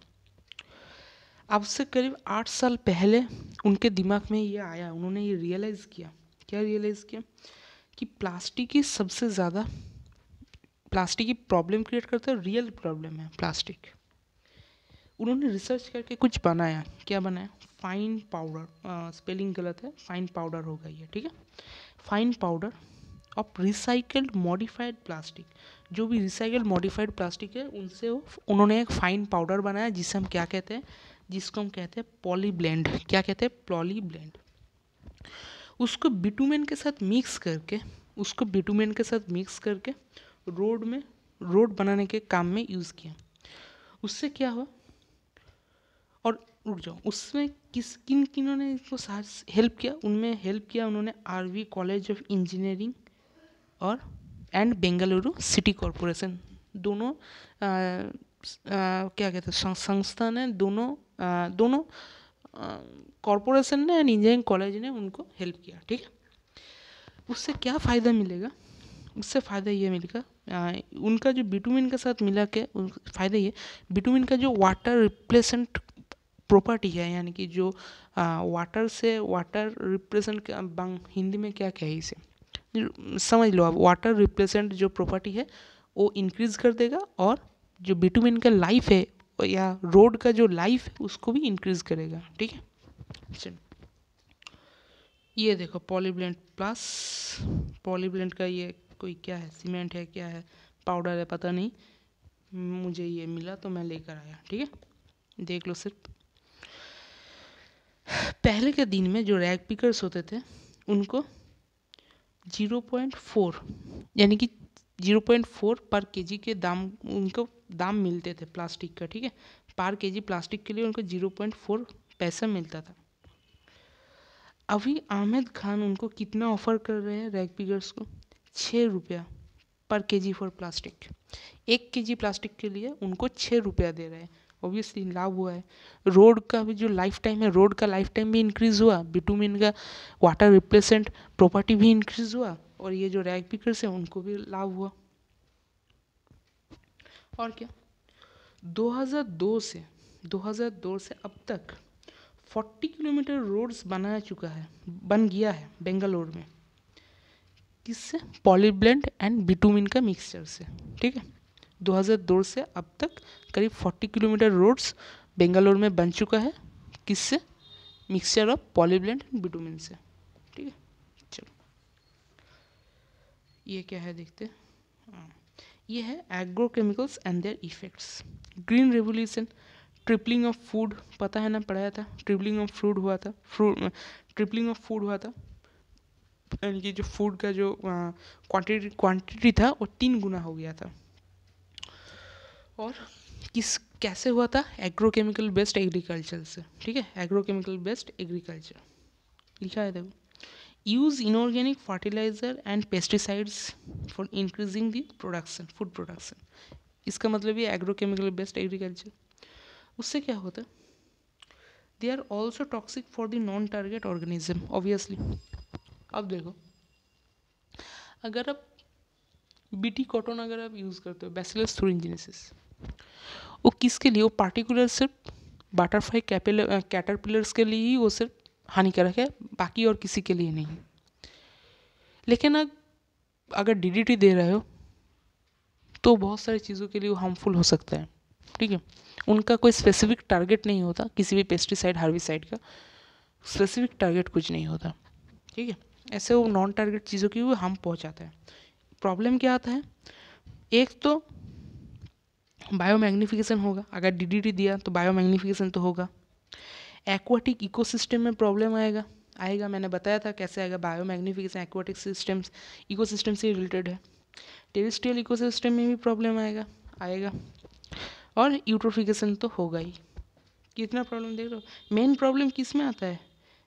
अब से करीब आठ साल पहले उनके दिमाग में ये आया उन्होंने ये रियलाइज़ किया क्या रियलाइज़ किया कि प्लास्टिक ही सबसे ज़्यादा प्लास्टिक की प्रॉब्लम क्रिएट करता है रियल प्रॉब्लम है प्लास्टिक उन्होंने रिसर्च करके कुछ बनाया क्या बनाया फाइन पाउडर स्पेलिंग गलत है फाइन पाउडर होगा ये ठीक है fine powder of recycled modified plastic जो भी रिसाइकल्ड मॉडिफाइड प्लास्टिक है उनसे उन्होंने एक फाइन पाउडर बनाया जिसे हम क्या कहते हैं जिसको हम कहते हैं पॉली ब्लेंड क्या कहते हैं पॉली ब्लेंड उसको बिटुमेन के साथ मिक्स करके उसको बिटुमेन के साथ मिक्स करके रोड में रोड बनाने के काम में यूज़ किया उससे क्या हुआ और रुक जाओ उसमें किस किन किनों ने इसको हेल्प किया उनमें हेल्प किया उन्होंने आरवी कॉलेज ऑफ इंजीनियरिंग और एंड बेंगलुरु सिटी कॉरपोरेशन दोनों आ, आ, क्या कहते हैं संस्थान है दोनों आ, दोनों कॉरपोरेशन ने एंड इंजीनियरिंग कॉलेज ने उनको हेल्प किया ठीक है उससे क्या फ़ायदा मिलेगा उससे फ़ायदा ये मिलेगा उनका जो बिटुमिन के साथ मिला के फ़ायदा ये बिटुमिन का जो वाटर रिप्लेसेंट प्रॉपर्टी है यानी कि जो आ, वाटर से वाटर रिप्रेजेंट हिंदी में क्या कहे इसे समझ लो आप वाटर रिप्लेसेंट जो प्रॉपर्टी है वो इंक्रीज कर देगा और जो बिटुमिन का लाइफ है या रोड का जो लाइफ है उसको भी इंक्रीज करेगा ठीक है चलो ये देखो पॉलीब्लेंट प्लस पॉलीब्लेंट का ये कोई क्या है सीमेंट है क्या है पाउडर है पता नहीं मुझे ये मिला तो मैं लेकर आया ठीक है देख लो सिर्फ पहले के दिन में जो रैग पिकर्स होते थे उनको जीरो पॉइंट फोर यानी कि zero point four per KG के दाम उनको दाम मिलते थे प्लास्टिक का ठीक है पर केजी प्लास्टिक के लिए उनको जीरो पॉइंट फोर पैसा मिलता था अभी आहमेद खान उनको कितना ऑफर कर रहे हैं रैग पिगर्स को छः रुपया पर केजी फॉर प्लास्टिक एक केजी प्लास्टिक के लिए उनको छः रुपया दे रहे हैं ऑब्वियसली लाभ हुआ है रोड का भी जो लाइफ टाइम है रोड का लाइफ टाइम भी इंक्रीज़ हुआ बिटूमिन का वाटर रिप्लेसेंट प्रॉपर्टी भी इंक्रीज़ हुआ और ये जो रैग पिकर्स हैं उनको भी लाभ हुआ और क्या 2002 से 2002 से अब तक 40 किलोमीटर रोड्स बनाया चुका है बन गया है बेंगलोर में किससे पॉलीब्लेंड एंड बिटूमिन का मिक्सचर से ठीक है 2002 से अब तक करीब 40 किलोमीटर रोड्स बेंगलोर में बन चुका है किससे mixture of polyblend and bitumen से ठीक है चलो ये क्या है देखते हैं हाँ। ये है agrochemicals and their effects green revolution tripling of food पता है ना पढ़ाया था ट्रिपलिंग ऑफ फ्रूड हुआ था फ्रूड ट्रिपलिंग ऑफ फूड हुआ था कि जो फूड का जो क्वांटिटी हाँ, क्वांटिटी था वो तीन गुना हो गया था और किस कैसे हुआ था एग्रोकेमिकल बेस्ड एग्रीकल्चर से ठीक है एग्रोकेमिकल बेस्ड एग्रीकल्चर लिखा है देखो use inorganic fertiliser and pesticides for increasing the production food production इसका मतलब ये एग्रोकेमिकल बेस्ड एग्रीकल्चर उससे क्या होता है they are also toxic for the non target organism obviously अब देखो अगर आप बीटी कॉटन अगर आप यूज़ करते हो बेसिलस थ्रू इंजिनेसिस वो किसके लिए वो पार्टिकुलर सिर्फ बटरफ्लाई कैटरपिलर्स के लिए ही वो सिर्फ हानिकारक है बाकी और किसी के लिए नहीं लेकिन अब अगर डीडीटी दे रहे हो तो बहुत सारी चीज़ों के लिए वो हार्मफुल हो सकता है ठीक है उनका कोई स्पेसिफिक टारगेट नहीं होता किसी भी पेस्टिसाइड हार्बिसाइड का स्पेसिफिक टारगेट कुछ नहीं होता ठीक है ऐसे वो नॉन टारगेट चीज़ों की वो हार्म पहुँचाता है प्रॉब्लम क्या आता है एक तो बायो मैग्नीफिकेशन होगा अगर डीडीटी दिया तो बायो मैग्नीफिकेशन तो होगा एक्वाटिक इकोसिस्टम में प्रॉब्लम आएगा आएगा मैंने बताया था कैसे आएगा bio magnification aquatic systems ecosystem से रिलेटेड है टेरिस्ट्रियल इकोसिस्टम में भी प्रॉब्लम आएगा आएगा और यूट्रोफिकेशन तो होगा ही कितना प्रॉब्लम देख रहे हो मेन प्रॉब्लम किस में आता है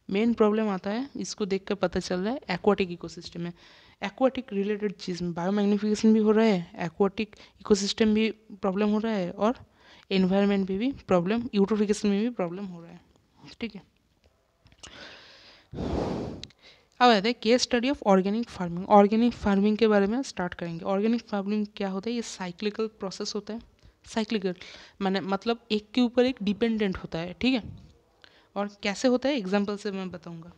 मेन प्रॉब्लम आता है इसको देख कर पता चल रहा है एक्वाटिक इकोसिस्टम में एक्वाटिक रिलेटेड चीज़ में बायो मैग्निफिकेशन भी हो रहा है एक्वाटिक इकोसिस्टम भी प्रॉब्लम हो रहा है और एनवायरनमेंट में भी प्रॉब्लम यूट्रोफिकेशन में भी प्रॉब्लम हो रहा है ठीक है अब आता है case study of organic farming organic farming के बारे में स्टार्ट करेंगे ऑर्गेनिक फार्मिंग क्या होता है ये साइक्लिकल प्रोसेस होता है साइक्लिकल मैंने मतलब एक के ऊपर एक डिपेंडेंट होता है ठीक है और कैसे होता है एग्जाम्पल से मैं बताऊँगा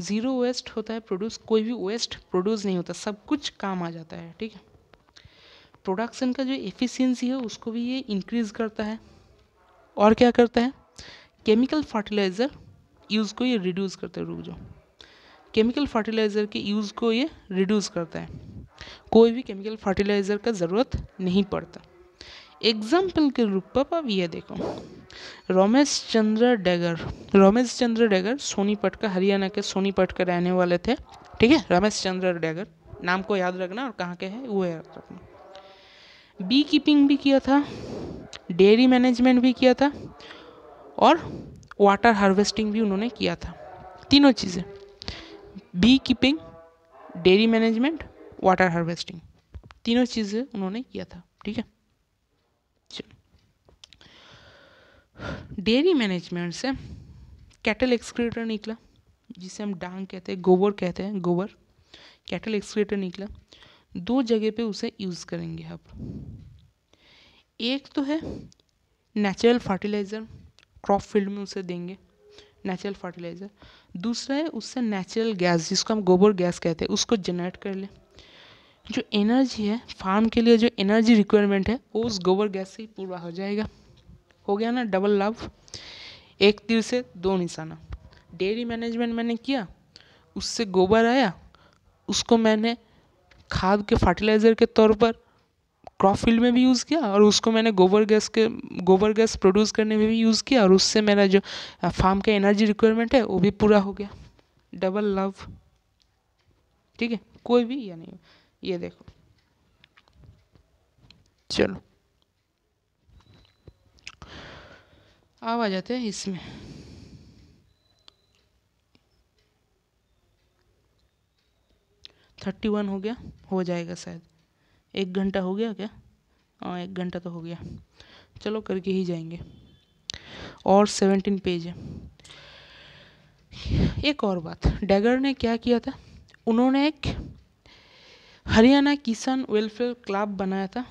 ज़ीरो वेस्ट होता है प्रोड्यूस कोई भी वेस्ट प्रोड्यूस नहीं होता सब कुछ काम आ जाता है ठीक है प्रोडक्शन का जो एफिशिएंसी है उसको भी ये इंक्रीज़ करता है और क्या करता है केमिकल फर्टिलाइज़र यूज़ को ये रिड्यूस करता है रुक जाओ केमिकल फर्टिलाइज़र के यूज़ को ये रिड्यूस करता है कोई भी केमिकल फर्टिलाइज़र का ज़रूरत नहीं पड़ता एग्जाम्पल के रूप पर आप यह देखो रमेश चंद्र डेगर रमेश चंद्र डेगर सोनीपट का हरियाणा के सोनीपट के रहने वाले थे ठीक है रमेश चंद्र डेगर नाम को याद रखना और कहाँ के हैं वो याद रखना बी कीपिंग भी किया था डेयरी मैनेजमेंट भी किया था और वाटर हार्वेस्टिंग भी उन्होंने किया था तीनों चीज़ें bee keeping dairy management water harvesting तीनों चीज़ें उन्होंने किया था ठीक है डेयरी मैनेजमेंट से कैटल एक्सक्रीटर निकला जिसे हम डांग कहते हैं गोबर कहते हैं गोबर कैटल एक्सक्रीटर निकला दो जगह पे उसे यूज़ करेंगे आप एक तो है नेचुरल फर्टिलाइज़र क्रॉप फील्ड में उसे देंगे नेचुरल फर्टिलाइज़र दूसरा है उससे नेचुरल गैस जिसको हम गोबर गैस कहते हैं उसको जनरेट कर लें जो एनर्जी है फार्म के लिए जो एनर्जी रिक्वायरमेंट है वो उस गोबर गैस से ही पूरा हो जाएगा हो गया ना डबल लाभ एक तीर से दो निशाना डेयरी मैनेजमेंट मैंने किया उससे गोबर आया उसको मैंने खाद के फर्टिलाइज़र के तौर पर क्रॉप फील्ड में भी यूज़ किया और उसको मैंने गोबर गैस के गोबर गैस प्रोड्यूस करने में भी यूज़ किया और उससे मेरा जो फार्म का एनर्जी रिक्वायरमेंट है वो भी पूरा हो गया डबल लाभ ठीक है कोई भी या नहीं ये देखो चलो अब आ जाते हैं इसमें थर्टी वन हो गया हो जाएगा शायद एक घंटा हो गया क्या हाँ एक घंटा तो हो गया चलो करके ही जाएंगे और सेवेंटीन पेज है एक और बात डैगर ने क्या किया था उन्होंने एक हरियाणा किसान वेलफेयर क्लब बनाया था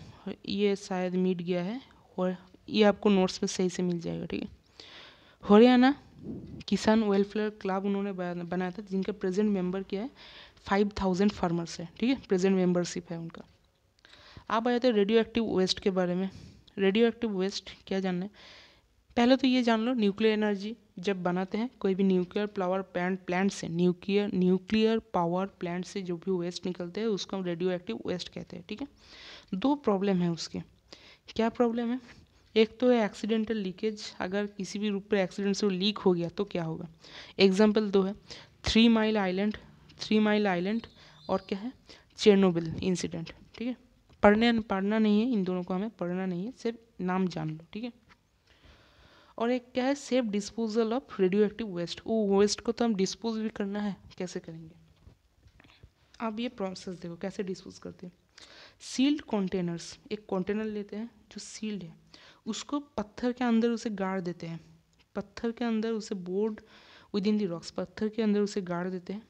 ये शायद मीट गया है और ये आपको नोट्स में सही से मिल जाएगा ठीक है हरियाणा किसान वेलफेयर क्लब उन्होंने बनाया था जिनका प्रेजेंट मेंबर क्या है फाइव थाउजेंड फार्मर्स है ठीक है प्रेजेंट मेंबरशिप है उनका आप आ जाते हैं रेडियो एक्टिव वेस्ट के बारे में रेडियो एक्टिव वेस्ट क्या जानना है पहले तो ये जान लो न्यूक्लियर एनर्जी जब बनाते हैं कोई भी न्यूक्लियर पावर प्लांट प्लांट से न्यूक्लियर न्यूक्लियर पावर प्लांट से जो भी वेस्ट निकलते हैं उसको हम रेडियो एक्टिव वेस्ट कहते हैं ठीक है दो प्रॉब्लम है उसके क्या प्रॉब्लम है एक तो है एक्सीडेंटल लीकेज अगर किसी भी रूप पर एक्सीडेंट से वो लीक हो गया तो क्या होगा एग्जाम्पल दो है three mile island three mile island और क्या है चेरनोबिल इंसिडेंट ठीक है पढ़ने पढ़ना नहीं है इन दोनों को हमें पढ़ना नहीं है सिर्फ नाम जान लो ठीक है और एक क्या है safe disposal of radio active waste वो वेस्ट को तो हम डिस्पोज भी करना है कैसे करेंगे अब ये प्रोसेस देखो कैसे डिस्पोज करते हैं सील्ड कंटेनर्स एक कंटेनर लेते हैं जो सील्ड है उसको पत्थर के अंदर उसे गाड़ देते हैं पत्थर के अंदर उसे bored within the rocks पत्थर के अंदर उसे गाड़ देते हैं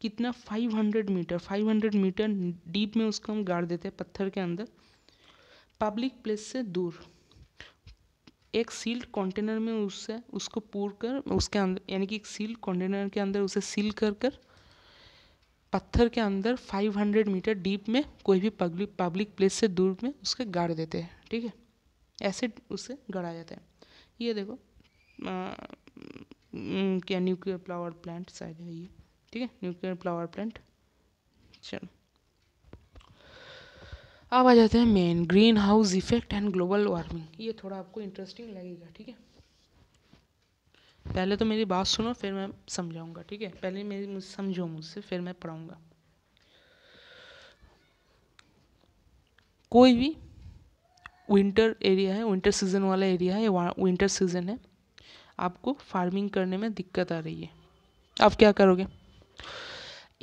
कितना 500 मीटर 500 मीटर डीप में उसको हम गाड़ देते हैं पत्थर के अंदर पब्लिक प्लेस से दूर एक सील्ड कंटेनर में उससे उसको पूर कर उसके अंदर यानी कि एक सील्ड कंटेनर के अंदर उसे सील कर कर पत्थर के अंदर 500 मीटर डीप में कोई भी पब्लिक पब्लिक प्लेस से दूर में उसके गाड़ देते हैं ठीक है एसिड उससे गढ़ा जाता है ये देखो क्या न्यूक्लियर फ्लावर प्लांट शायद है ये ठीक है न्यूक्लियर फ्लावर प्लांट चलो अब आ जाते हैं main green house effect and global warming ये थोड़ा आपको इंटरेस्टिंग लगेगा ठीक है पहले तो मेरी बात सुनो फिर मैं समझाऊंगा ठीक है पहले मेरी मुझे समझो मुझसे फिर मैं पढ़ाऊंगा कोई भी विंटर एरिया है विंटर सीज़न वाला एरिया है विंटर सीज़न है आपको फार्मिंग करने में दिक्कत आ रही है आप क्या करोगे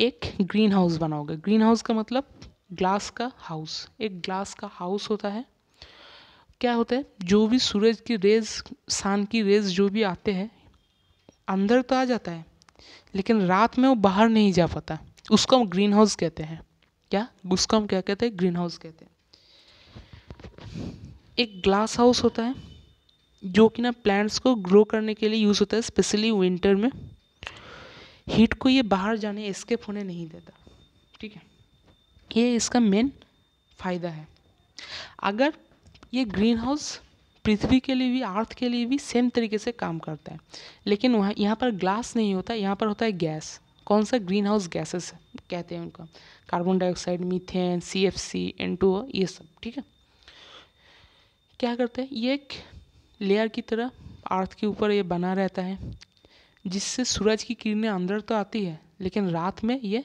एक ग्रीन हाउस बनाओगे ग्रीन हाउस का मतलब ग्लास का हाउस एक ग्लास का हाउस होता है क्या होता है जो भी सूरज की रेज सान की रेज जो भी आते हैं अंदर तो आ जाता है लेकिन रात में वो बाहर नहीं जा पाता उसको हम ग्रीन हाउस कहते हैं क्या उसको हम क्या कहते हैं ग्रीन हाउस कहते हैं एक ग्लास हाउस होता है जो कि ना प्लांट्स को ग्रो करने के लिए यूज़ होता है स्पेशली विंटर में हीट को ये बाहर जाने एस्केप होने नहीं देता ठीक है ये इसका मेन फ़ायदा है अगर ये ग्रीन हाउस पृथ्वी के लिए भी अर्थ के लिए भी सेम तरीके से काम करता है लेकिन वहाँ यहाँ पर ग्लास नहीं होता यहाँ पर होता है गैस कौन सा ग्रीन हाउस गैसेस कहते हैं उनका carbon dioxide methane C F C N two ये सब ठीक है क्या करता है ये एक लेयर की तरह अर्थ के ऊपर ये बना रहता है जिससे सूरज की किरणें अंदर तो आती है लेकिन रात में ये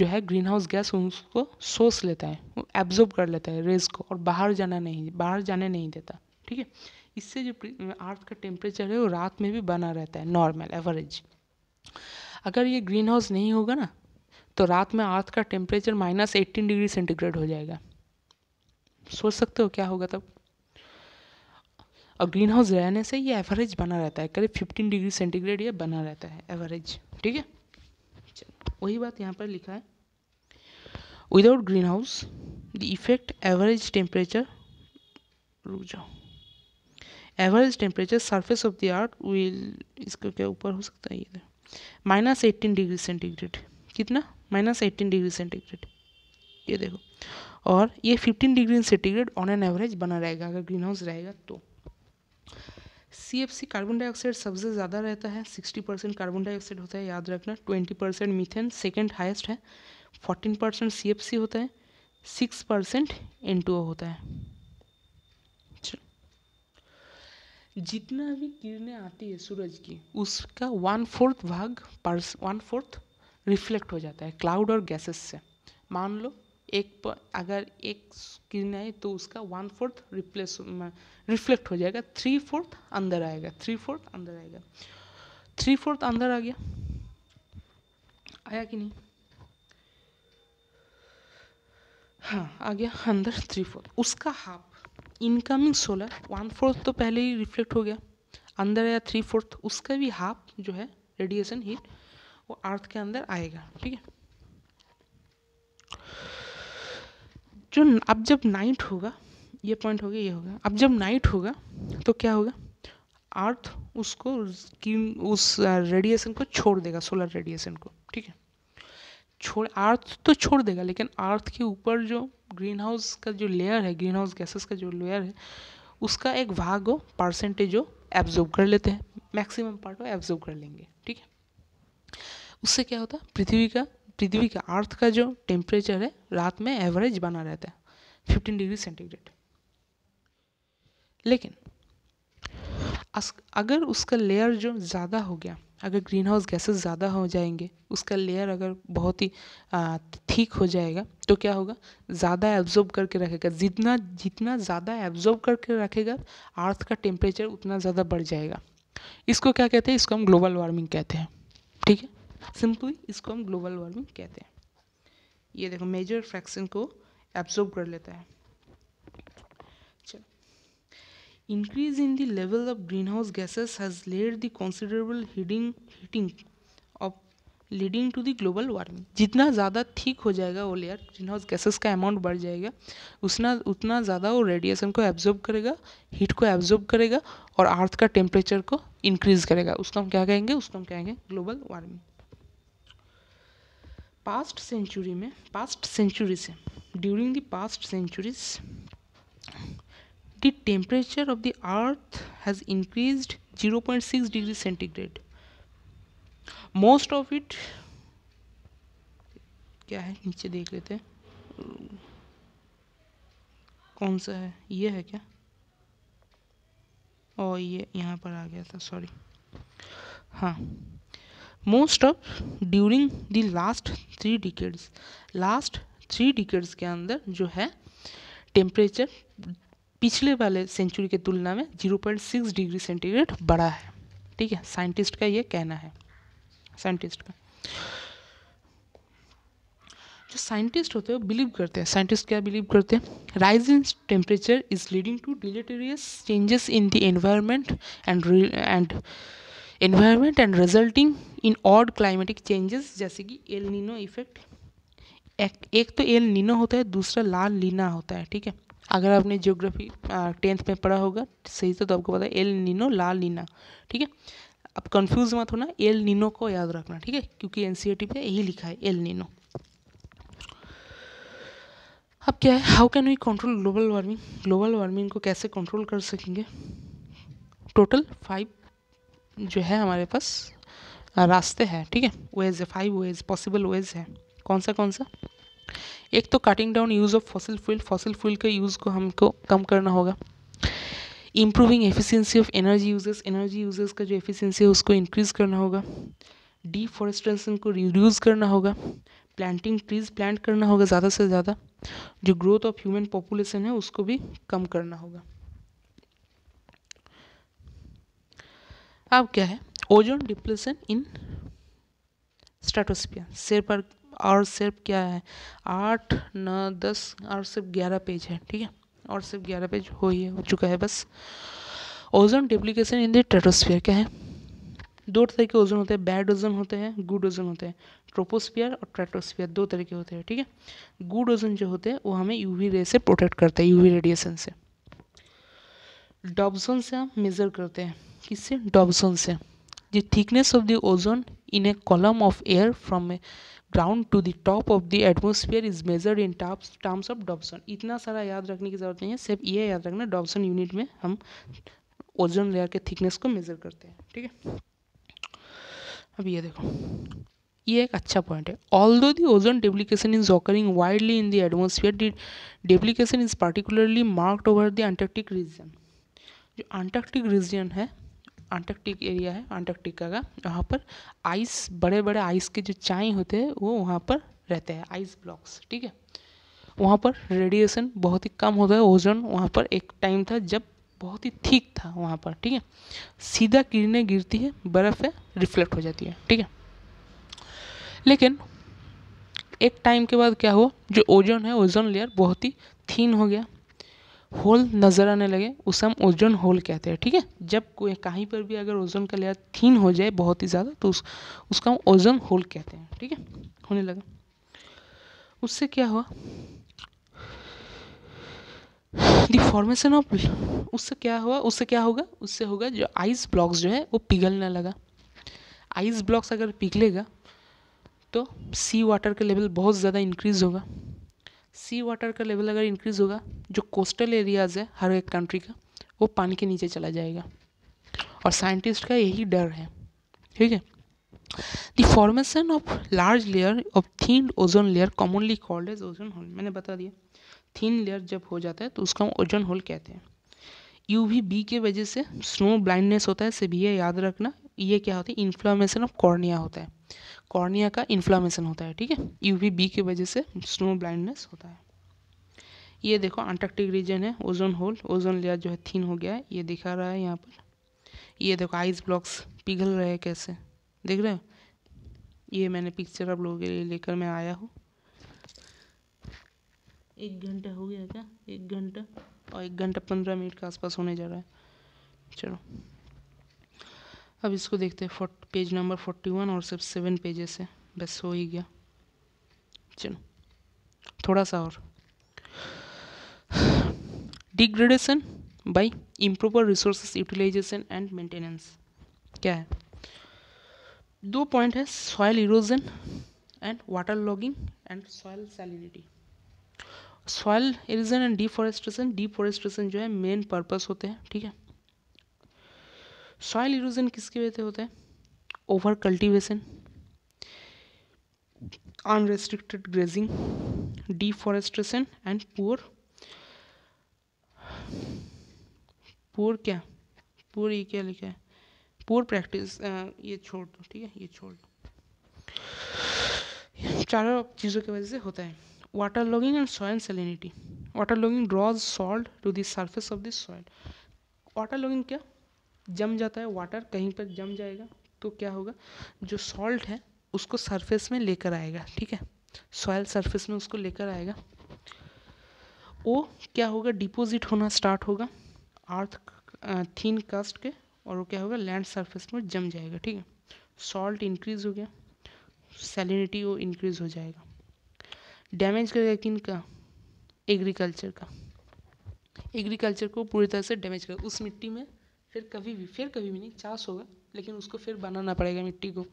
जो है ग्रीन हाउस गैस उसको सोस लेता है एब्जॉर्ब कर लेता है रेज को और बाहर जाना नहीं बाहर जाने नहीं देता ठीक है इससे जो अर्थ का टेम्परेचर है वो रात में भी बना रहता है नॉर्मल एवरेज अगर ये ग्रीन हाउस नहीं होगा ना तो रात में अर्थ का temperature minus eighteen degree centigrade हो जाएगा सोच सकते हो क्या होगा तब और ग्रीन हाउस रहने से ये एवरेज बना रहता है करीब फिफ्टीन डिग्री सेंटीग्रेड ये बना रहता है एवरेज ठीक है वही बात यहाँ पर लिखा है without green house the effect average temperature रुक जाओ average temperature surface of the earth will इसका क्या ऊपर हो सकता है ये माइनस एट्टीन डिग्री सेंटीग्रेड कितना माइनस एट्टीन डिग्री सेंटीग्रेड ये देखो और ये fifteen degree centigrade on an average बना रहेगा अगर ग्रीन हाउस रहेगा तो C F C carbon dioxide सबसे ज़्यादा रहता है सिक्सटी परसेंट कार्बन डाइऑक्साइड होता है याद रखना twenty percent methane second highest है fourteen percent C F C होता है सिक्स परसेंट एन टू होता है जितना भी किरणें आती है सूरज की उसका वन फोर्थ भाग पर वन फोर्थ रिफ्लेक्ट हो जाता है क्लाउड और गैसेस से मान लो एक पर अगर एक स्क्रीन आए तो उसका वन फोर्थ रिप्लेस रिफ्लेक्ट हो जाएगा थ्री फोर्थ अंदर आएगा थ्री फोर्थ अंदर आएगा थ्री फोर्थ अंदर आ गया आया कि नहीं हाँ आ गया अंदर थ्री फोर्थ उसका half incoming solar one fourth तो पहले ही रिफ्लेक्ट हो गया अंदर आया थ्री फोर्थ उसका भी हाफ जो है रेडिएशन हीट वो अर्थ के अंदर आएगा ठीक है जो अब जब नाइट होगा ये पॉइंट हो गया ये होगा अब जब नाइट होगा तो क्या होगा अर्थ उसको उस रेडिएशन uh, को छोड़ देगा सोलर रेडिएशन को ठीक है छोड़ अर्थ तो छोड़ देगा लेकिन अर्थ के ऊपर जो ग्रीन हाउस का जो लेयर है ग्रीन हाउस गैसेस का जो लेयर है उसका एक भाग हो परसेंटेज हो एब्जॉर्ब कर लेते हैं मैक्सिमम पार्ट हो एब्जॉर्ब कर लेंगे ठीक है उससे क्या होता है पृथ्वी का पृथ्वी का अर्थ का जो टेम्परेचर है रात में एवरेज बना रहता है फिफ्टीन डिग्री सेंटीग्रेड लेकिन अगर उसका लेयर जो ज़्यादा हो गया अगर ग्रीन हाउस गैसेस ज़्यादा हो जाएंगे उसका लेयर अगर बहुत ही ठीक हो जाएगा तो क्या होगा ज़्यादा एब्जॉर्ब करके रखेगा जितना जितना ज़्यादा एब्जॉर्ब करके रखेगा अर्थ का टेम्परेचर उतना ज़्यादा बढ़ जाएगा इसको क्या कहते हैं इसको हम ग्लोबल वार्मिंग कहते हैं ठीक है सिंपली इसको हम ग्लोबल वार्मिंग कहते हैं ये देखो मेजर फ्रैक्शन को एब्जॉर्ब कर लेता है चलो in in level of green house gases has led the considerable heating heating of leading to the global warming जितना ज़्यादा ठीक हो जाएगा वो लेयर ग्रीन हाउस गैसेस का अमाउंट बढ़ जाएगा उतना उतना ज़्यादा वो रेडिएशन को एब्जॉर्ब करेगा हीट को एब्जॉर्ब करेगा और अर्थ का टेम्परेचर को इंक्रीज़ करेगा उसको हम क्या कहेंगे उसको हम कहेंगे ग्लोबल वार्मिंग पास्ट सेंचुरी में पास्ट सेंचुरी से during the past centuries the temperature of the earth has increased 0.6 degree centigrade most of it क्या है नीचे देख लेते हैं कौन सा है ये है क्या और ये यहाँ पर आ गया था सॉरी हाँ most of during the last three decades last three decades के अंदर जो है टेम्परेचर पिछले वाले सेंचुरी के तुलना में zero point six degree centigrade बढ़ा है ठीक है साइंटिस्ट का ये कहना है साइंटिस्ट का जो साइंटिस्ट होते हैं वो बिलीव करते हैं साइंटिस्ट क्या बिलीव करते हैं rise in temperature is leading to deleterious changes in the environment and and environment and resulting in odd climatic changes जैसे कि एल नीनो इफेक्ट एक, एक तो एल नीनो होता है दूसरा लाल लीना होता है ठीक है अगर आपने ज्योग्राफी टेंथ में पढ़ा होगा सही से तो आपको पता है एल नीनो लाल लीना ठीक है अब कंफ्यूज मत होना एल नीनो को याद रखना ठीक है क्योंकि एन e पे यही लिखा है एल नीनो अब क्या है how can we control global warming global warming को कैसे कंट्रोल कर सकेंगे टोटल फाइव जो है हमारे पास रास्ते हैं ठीक है वेज है फाइव वेज पॉसिबल वेज है कौन सा कौन सा एक तो cutting down use of fossil fuel fossil fuel के यूज़ को हमको कम करना होगा improving efficiency of energy users energy users का जो एफिशिएंसी है उसको इंक्रीज़ करना होगा डिफॉरेस्टेशन को रिड्यूज़ करना होगा प्लांटिंग ट्रीज प्लांट करना होगा ज़्यादा से ज़्यादा जो ग्रोथ ऑफ ह्यूमन पॉपुलेशन है उसको भी कम करना होगा अब क्या है ओजोन डिप्लेशन इन स्ट्रेटोस्फियर सिर्फ और सिर्फ क्या है आठ नौ दस और सिर्फ ग्यारह पेज है ठीक है और सिर्फ ग्यारह पेज हो ही हो चुका है बस ओजोन डिप्लीकेशन इन द क्या है दो तरह के ओजोन होते हैं बैड ओजोन होते हैं गुड ओजोन होते हैं ट्रोपोस्फियर और ट्रेटोस्फियर दो तरह के होते हैं ठीक है गुड ओजोन जो होते हैं वो हमें यूवी रे से प्रोटेक्ट करते हैं यूवी रेडिएशन से डॉब्सोन से हम मेज़र करते हैं किससे डॉबसन से the thickness of the ozone in a column of air from a ground to the top of the atmosphere is measured in terms terms of Dobson इतना सारा याद रखने की ज़रूरत नहीं है सिर्फ ये याद रखना डॉबसन यूनिट में हम ओजोन लेयर के थिकनेस को मेज़र करते हैं ठीक है अब ये देखो ये एक अच्छा पॉइंट है although the ozone depletion is occurring widely in the atmosphere the depletion is particularly marked over the Antarctic region जो अंटार्कटिक रीजन है आंटार्कटिक एरिया है आंटार्कटिका का वहाँ पर आइस बड़े बड़े आइस के जो चाय होते हैं वो वहाँ पर रहते हैं आइस ब्लॉक्स ठीक है वहाँ पर रेडिएशन बहुत ही कम होता है ओजोन वहाँ पर एक टाइम था जब बहुत ही ठीक था वहाँ पर ठीक है सीधा किरणें गिरती है बर्फ़ है रिफ्लेक्ट हो जाती है ठीक है लेकिन एक टाइम के बाद क्या हुआ जो ओजोन है ओजोन लेयर बहुत ही थीन हो गया होल नज़र आने लगे उसे हम ओजोन होल कहते हैं ठीक है थीके? जब कोई कहीं पर भी अगर ओजोन का लेयर थीन हो जाए बहुत ही ज़्यादा तो उस, उसका हम ओजोन होल कहते हैं ठीक है थीके? होने लगा उससे क्या हुआ दी फॉर्मेशन ऑफ उससे क्या हुआ उससे क्या होगा उससे होगा जो आइस ब्लॉक्स जो है वो पिघलने लगा आइस ब्लॉक्स अगर पिघलेगा तो सी वाटर का लेवल बहुत ज़्यादा इंक्रीज होगा सी वाटर का लेवल अगर इंक्रीज़ होगा जो कोस्टल एरियाज़ है हर एक कंट्री का वो पानी के नीचे चला जाएगा और साइंटिस्ट का यही डर है ठीक है the formation of large layer of thin ozone layer commonly called as ozone hole मैंने बता दिया थीन लेयर जब हो जाता है तो उसका हम ओजोन होल कहते हैं यू वी बी के वजह से स्नो ब्लाइंडनेस होता है सभी याद रखना ये क्या होता है इन्फ्लामेशन ऑफ कॉर्निया होता है कॉर्निया का इन्फ्लामेशन होता है ठीक है यूवी बी की वजह से स्नो ब्लाइंडनेस होता है ये देखो अंटार्कटिक रीजन है ओजोन होल ओजोन लेयर जो है थीन हो गया है ये दिखा रहा है यहाँ पर ये देखो आइस ब्लॉक्स पिघल रहे हैं कैसे देख रहे हो ये मैंने पिक्चर आप लोगों के लिए लेकर मैं आया हूँ एक घंटा हो गया क्या एक घंटा और एक घंटा पंद्रह मिनट के आसपास होने जा रहा है चलो अब इसको देखते हैं फोट पेज नंबर फोर्टी वन और सिर्फ सेवन पेजेस है बस हो ही गया चलो थोड़ा सा और degradation by improper resources utilization and maintenance क्या है दो पॉइंट है soil erosion and water logging and soil salinity soil erosion and deforestation deforestation जो है मेन पर्पस होते हैं ठीक है सॉइल इरोजन किसकी वजह से होता है over cultivation unrestricted grazing deforestation and poor poor क्या पुअर ये क्या लिखा है पुअर प्रैक्टिस ये छोड़ दो ठीक है ये छोड़ दो चारों चीज़ों की वजह से होता है water logging and soil salinity water logging draws salt to the surface of this soil water logging क्या जम जाता है वाटर कहीं पर जम जाएगा तो क्या होगा जो सॉल्ट है उसको सरफेस में लेकर आएगा ठीक है सॉयल सरफेस में उसको लेकर आएगा वो क्या होगा डिपोजिट होना स्टार्ट होगा अर्थ थीन कास्ट के और वो क्या होगा लैंड सरफेस में जम जाएगा ठीक है सॉल्ट इंक्रीज हो गया सैलिनिटी वो इंक्रीज हो जाएगा डैमेज करेगा किन का एग्रीकल्चर का एग्रीकल्चर को पूरी तरह से डैमेज करेगा उस मिट्टी में फिर कभी भी फिर कभी भी नहीं चांस होगा लेकिन उसको फिर बनाना पड़ेगा मिट्टी को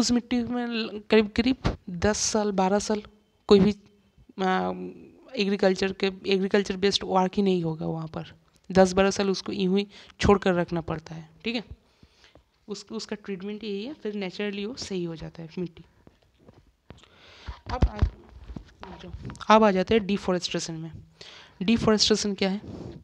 उस मिट्टी में करीब करीब दस साल बारह साल कोई भी एग्रीकल्चर के एग्रीकल्चर बेस्ड वर्क ही नहीं होगा वहाँ पर दस बारह साल उसको यूँ ही छोड़ कर रखना पड़ता है ठीक है उस उसका ट्रीटमेंट यही है फिर नेचुरली वो सही हो जाता है मिट्टी अब आ, अब आ जाते हैं डिफॉरेस्ट्रेशन में डिफॉरेस्ट्रेशन क्या है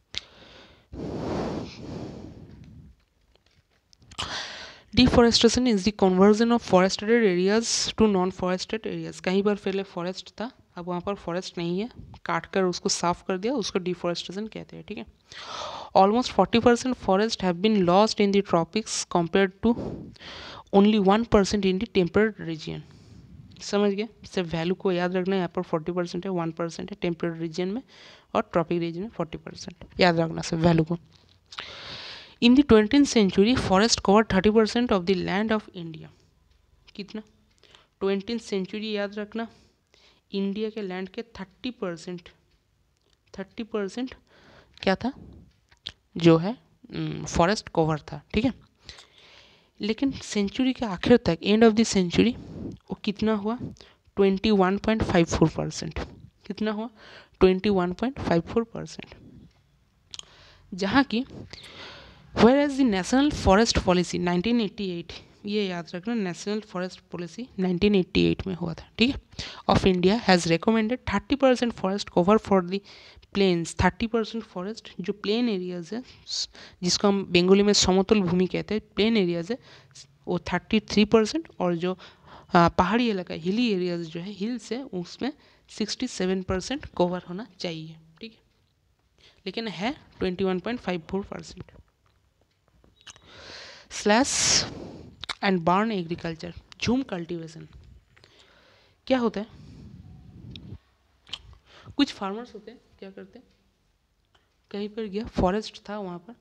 deforestation is the conversion of forested areas to non forested areas कहीं पर पहले फॉरेस्ट था अब वहाँ पर फॉरेस्ट नहीं है काट कर उसको साफ कर दिया उसको डिफॉरेस्टेशन कहते हैं ठीक है almost forty percent forest have been lost in the tropics compare to only one percent in the temperate region समझ गए सिर्फ वैल्यू को याद रखना यहाँ पर फोर्टी परसेंट है वन परसेंट है टेम्परेट रीजन में और ट्रॉपिक रीजन में फोर्टी परसेंट याद रखना सिर्फ वैल्यू को in the twenty century forest cover thirty percent of the land of India कितना ट्वेंटी सेंचुरी याद रखना इंडिया के लैंड के थर्टी परसेंट थर्टी परसेंट क्या था जो है फॉरेस्ट कवर था ठीक है लेकिन सेंचुरी के आखिर तक एंड ऑफ द सेंचुरी वो कितना हुआ twenty one point five four percent कितना हुआ twenty one point five four percent जहाँ की where as the national forest policy 1988 ये याद रखना नेशनल फॉरेस्ट पॉलिसी 1988 में हुआ था ठीक है of India has recommended 30 percent forest cover for the plains 30 percent forest जो प्लेन एरियाज है जिसको हम बेंगोली में समतुल भूमि कहते हैं प्लेन एरियाज है वो 33 परसेंट और जो पहाड़ी इलाका हिली एरियाज जो है हिल्स है उसमें 67 परसेंट कवर होना चाहिए ठीक है लेकिन है 21.54 percent slash and burn agriculture jhum cultivation क्या होता है कुछ फार्मर्स होते हैं क्या करते हैं कहीं पर गया फॉरेस्ट था वहाँ पर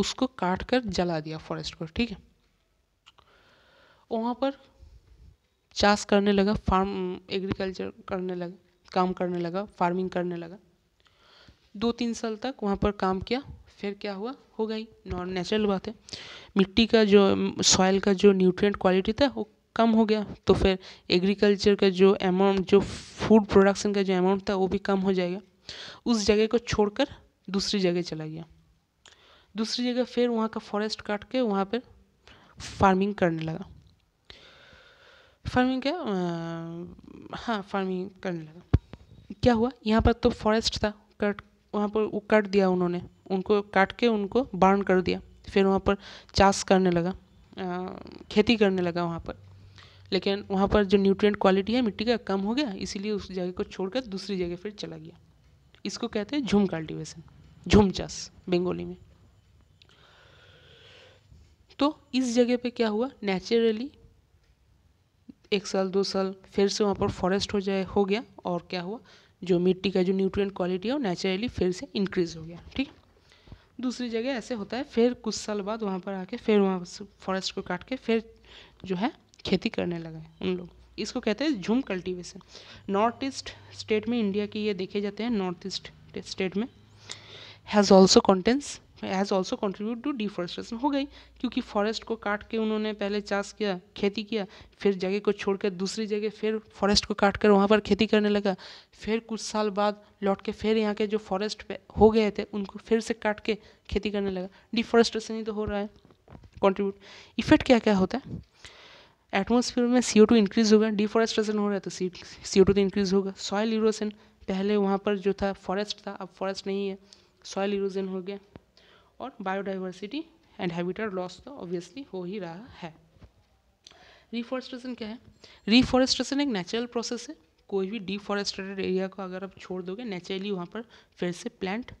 उसको काट कर जला दिया फॉरेस्ट को ठीक है वहाँ पर चास करने लगा फार्म एग्रीकल्चर करने लगा काम करने लगा फार्मिंग करने लगा दो तीन साल तक वहाँ पर काम किया फिर क्या हुआ हो गई नॉन नेचुरल बात है मिट्टी का जो सॉइल का जो न्यूट्रिएंट क्वालिटी था वो कम हो गया तो फिर एग्रीकल्चर का जो अमाउंट जो फूड प्रोडक्शन का जो अमाउंट था वो भी कम हो जाएगा उस जगह को छोड़कर दूसरी जगह चला गया दूसरी जगह फिर वहाँ का फॉरेस्ट काट के वहाँ पर फार्मिंग करने लगा फार्मिंग क्या हाँ फार्मिंग करने लगा क्या हुआ यहाँ पर तो फॉरेस्ट था कट वहाँ पर वो कट दिया उन्होंने उनको काट के उनको बर्न कर दिया फिर वहाँ पर चाष करने लगा खेती करने लगा वहाँ पर लेकिन वहाँ पर जो न्यूट्रिएंट क्वालिटी है मिट्टी का कम हो गया इसीलिए उस जगह को छोड़कर दूसरी जगह फिर चला गया इसको कहते हैं झूम कल्टिवेशन झूम चाष बंगोली में तो इस जगह पे क्या हुआ नेचुरली एक साल दो साल फिर से वहाँ पर फॉरेस्ट हो जाए हो गया और क्या हुआ जो मिट्टी का जो न्यूट्रिएंट क्वालिटी है वो नेचुरली फिर से इंक्रीज हो गया ठीक दूसरी जगह ऐसे होता है फिर कुछ साल बाद वहाँ पर आके फिर वहाँ फॉरेस्ट को काट के फिर जो है खेती करने लगे उन लोग इसको कहते हैं jhum cultivation north east state में इंडिया की ये देखे जाते हैं नॉर्थ ईस्ट स्टेट में has also contains has also contribute to deforestation हो गई क्योंकि फॉरेस्ट को काट के उन्होंने पहले चास किया खेती किया फिर जगह को छोड़कर दूसरी जगह फिर फॉरेस्ट को काट कर वहाँ पर खेती करने लगा फिर कुछ साल बाद लौट के फिर यहाँ के जो फॉरेस्ट हो गए थे उनको फिर से काट के खेती करने लगा डिफॉरेस्टेशन ही तो हो रहा है कॉन्ट्रीब्यूट इफेक्ट क्या क्या होता है एटमोसफियर में सी ओ टू इंक्रीज़ होगा डिफॉरेस्टेशन हो रहा है तो सी सी ओ टू तो इंक्रीज़ होगा सॉयल इरोसन पहले वहाँ पर जो था फॉरेस्ट था अब फॉरेस्ट नहीं है सॉयल इरोजन हो गया और बायोडाइवर्सिटी एंड हैबिटेट लॉस तो ऑब्वियसली हो ही रहा है रिफॉरेस्टेशन क्या है रिफॉरेस्टेशन एक नेचुरल प्रोसेस है कोई भी डिफॉरेस्टेटेड एरिया को अगर आप छोड़ दोगे नेचुरली वहाँ पर फिर से प्लांट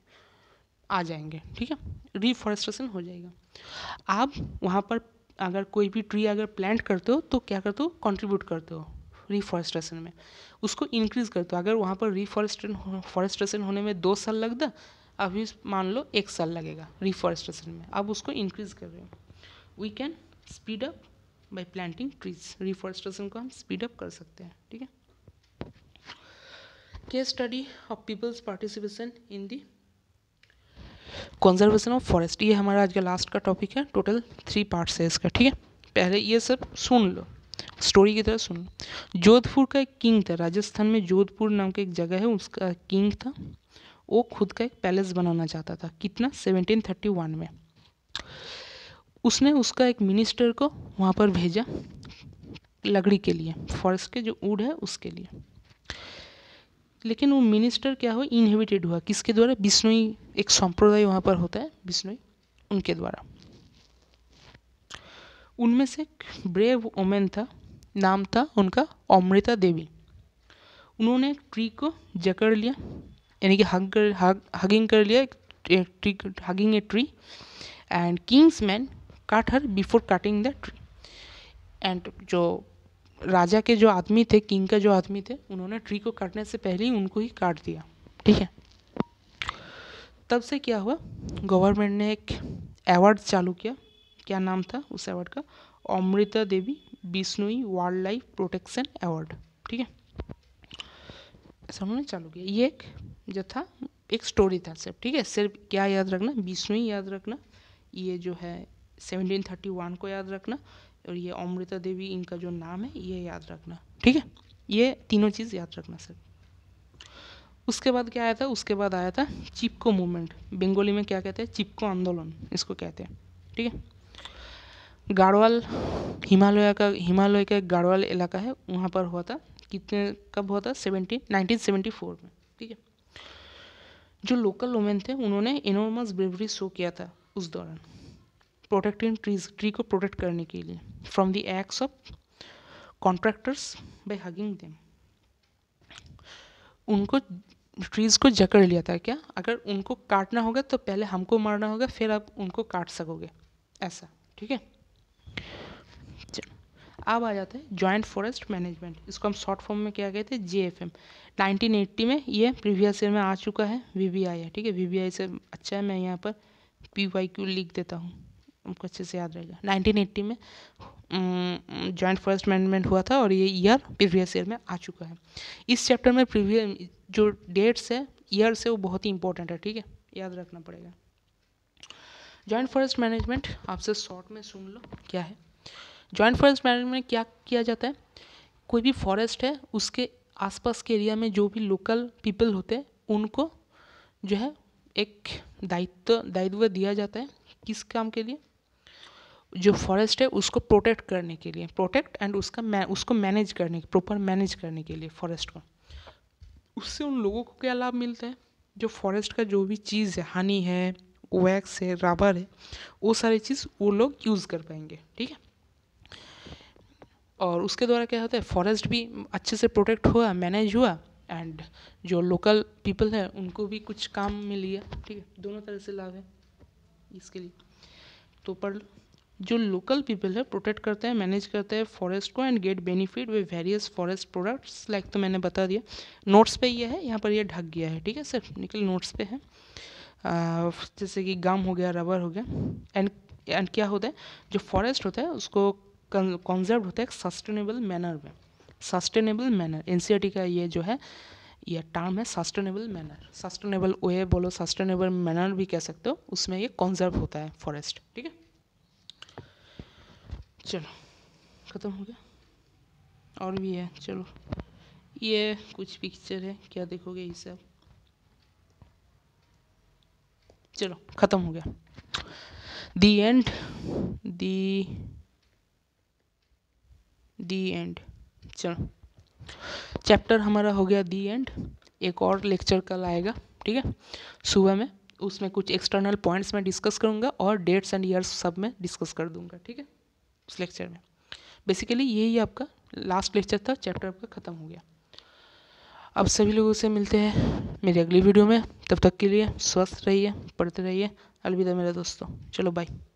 आ जाएंगे ठीक है रिफॉरेस्टेशन हो जाएगा आप वहाँ पर अगर कोई भी ट्री अगर प्लांट करते हो तो क्या करते हो कंट्रीब्यूट करते हो रिफॉरेस्टेशन में उसको इंक्रीज़ करते हो अगर वहाँ पर रिफॉरेस्टेशन फॉरेस्टेशन होने में दो साल लगता अभी मान लो एक साल लगेगा रिफॉरेस्टेशन में अब उसको इंक्रीज कर रहे हो we can speed up by planting trees reforestation को हम स्पीड अप कर सकते हैं ठीक है के study of people's participation in the conservation of forest ये हमारा आज का लास्ट का टॉपिक है टोटल थ्री पार्ट्स है इसका ठीक है पहले ये सब सुन लो स्टोरी की तरह सुन लो जोधपुर का एक किंग था राजस्थान में जोधपुर नाम का एक जगह है उसका किंग था वो खुद का एक पैलेस बनाना चाहता था कितना 1731 में उसने उसका एक मिनिस्टर को वहाँ पर भेजा लकड़ी के लिए फॉरेस्ट के जो ऊड है उसके लिए लेकिन वो मिनिस्टर क्या हुआ इनहेबिटेड हुआ किसके द्वारा बिश्नोई एक संप्रदाय वहाँ पर होता है बिश्नोई उनके द्वारा उनमें से एक ब्रेव ओमेन था नाम था उनका अमृता देवी उन्होंने ट्री को जकड़ लिया यानी कि हग कर हग हगिंग कर लिया tree hugging a tree and king's man cut her before cutting the tree and जो राजा के जो आदमी थे किंग के जो आदमी थे उन्होंने ट्री को काटने से पहले ही उनको ही काट दिया ठीक है तब से क्या हुआ गवर्नमेंट ने एक अवार्ड चालू किया क्या नाम था उस अवार्ड का Amrita Devi Bishnoi wild life protection award ठीक है ऐसा उन्होंने चालू किया ये एक जो था एक स्टोरी था सिर्फ ठीक है सिर्फ क्या याद रखना बीसवीं याद रखना ये जो है सेवनटीन थर्टी वन को याद रखना और ये अमृता देवी इनका जो नाम है ये याद रखना ठीक है ये तीनों चीज़ याद रखना सिर्फ उसके बाद क्या आया था उसके बाद आया था चिपको मूवमेंट बंगाली में क्या कहते हैं चिपको आंदोलन इसको कहते हैं ठीक है गाढ़वाल हिमालय का हिमालय का एक गाढ़वाल इलाका है वहाँ पर हुआ था कितने कब हुआ था सेवेंटीन नाइनटीन सेवेंटी फोर में जो लोकल वुमेन थे उन्होंने इनोमस ब्रेवरी शो किया था उस दौरान प्रोटेक्टिंग ट्रीज ट्री को प्रोटेक्ट करने के लिए from the acts of contractors by hugging them उनको ट्रीज को जकड़ लिया था क्या अगर उनको काटना होगा तो पहले हमको मारना होगा फिर आप उनको काट सकोगे ऐसा ठीक है अब आ जाते हैं जॉइंट फॉरेस्ट मैनेजमेंट इसको हम शॉर्ट फॉर्म में क्या कहते हैं J F M nineteen eighty में ये प्रीवियस ईयर में आ चुका है वी वी आई है ठीक है वी वी आई से अच्छा है मैं यहाँ पर पी वाई क्यू लिख देता हूँ आपको अच्छे से याद रहेगा नाइनटीन एट्टी में जॉइंट फॉरेस्ट मैनेजमेंट हुआ था और ये ईयर प्रीवियस ईयर में आ चुका है इस चैप्टर में प्रीवियस जो डेट्स है ईयर से वो बहुत ही इंपॉर्टेंट है ठीक है याद रखना पड़ेगा जॉइंट फॉरेस्ट मैनेजमेंट आपसे शॉर्ट में सुन लो क्या है जॉइंट फॉरेस्ट मैनेजमेंट में क्या किया जाता है कोई भी फॉरेस्ट है उसके आसपास के एरिया में जो भी लोकल पीपल होते हैं उनको जो है एक दायित्व दायित्व दिया जाता है किस काम के लिए जो फॉरेस्ट है उसको प्रोटेक्ट करने के लिए प्रोटेक्ट एंड उसका मैं उसको मैनेज करने प्रॉपर मैनेज करने के लिए फॉरेस्ट को उससे उन लोगों को क्या लाभ मिलता है जो फॉरेस्ट का जो भी चीज़ है हनी है वैक्स है रबर है वो सारी चीज़ वो लोग यूज़ कर पाएंगे ठीक है और उसके द्वारा क्या होता है फॉरेस्ट भी अच्छे से प्रोटेक्ट हुआ मैनेज हुआ एंड जो लोकल पीपल है उनको भी कुछ काम में लिया ठीक है दोनों तरह से लाभ है इसके लिए तो पर जो लोकल पीपल है प्रोटेक्ट करते हैं मैनेज करते हैं फॉरेस्ट को and get benefit way various forest products like तो मैंने बता दिया नोट्स पे ये है यहाँ पर ये ढक गया है ठीक है सिर्फ निकल नोट्स पे है आ, जैसे कि गम हो गया रबर हो गया एंड एंड क्या होता है जो फॉरेस्ट होता है उसको कंजर्व होता है सस्टेनेबल मैनर में सस्टेनेबल मैनर एन का ये जो है ये टर्म है सस्टेनेबल मैनर सस्टेनेबल वे बोलो सस्टेनेबल मैनर भी कह सकते हो उसमें ये कंजर्व होता है फॉरेस्ट ठीक है चलो ख़त्म हो गया और भी है चलो ये कुछ पिक्चर है क्या देखोगे ये सब चलो ख़त्म हो गया the end the the end चलो चैप्टर हमारा हो गया दी एंड एक और लेक्चर कल आएगा ठीक है सुबह में उसमें कुछ एक्सटर्नल पॉइंट्स मैं डिस्कस करूँगा और डेट्स एंड ईयर्स सब में डिस्कस कर दूँगा ठीक है उस लेक्चर में बेसिकली यही आपका लास्ट लेक्चर था चैप्टर आपका ख़त्म हो गया अब सभी लोगों से मिलते हैं मेरी अगली वीडियो में तब तक के लिए स्वस्थ रहिए पढ़ते रहिए अलविदा मेरे दोस्तों चलो बाय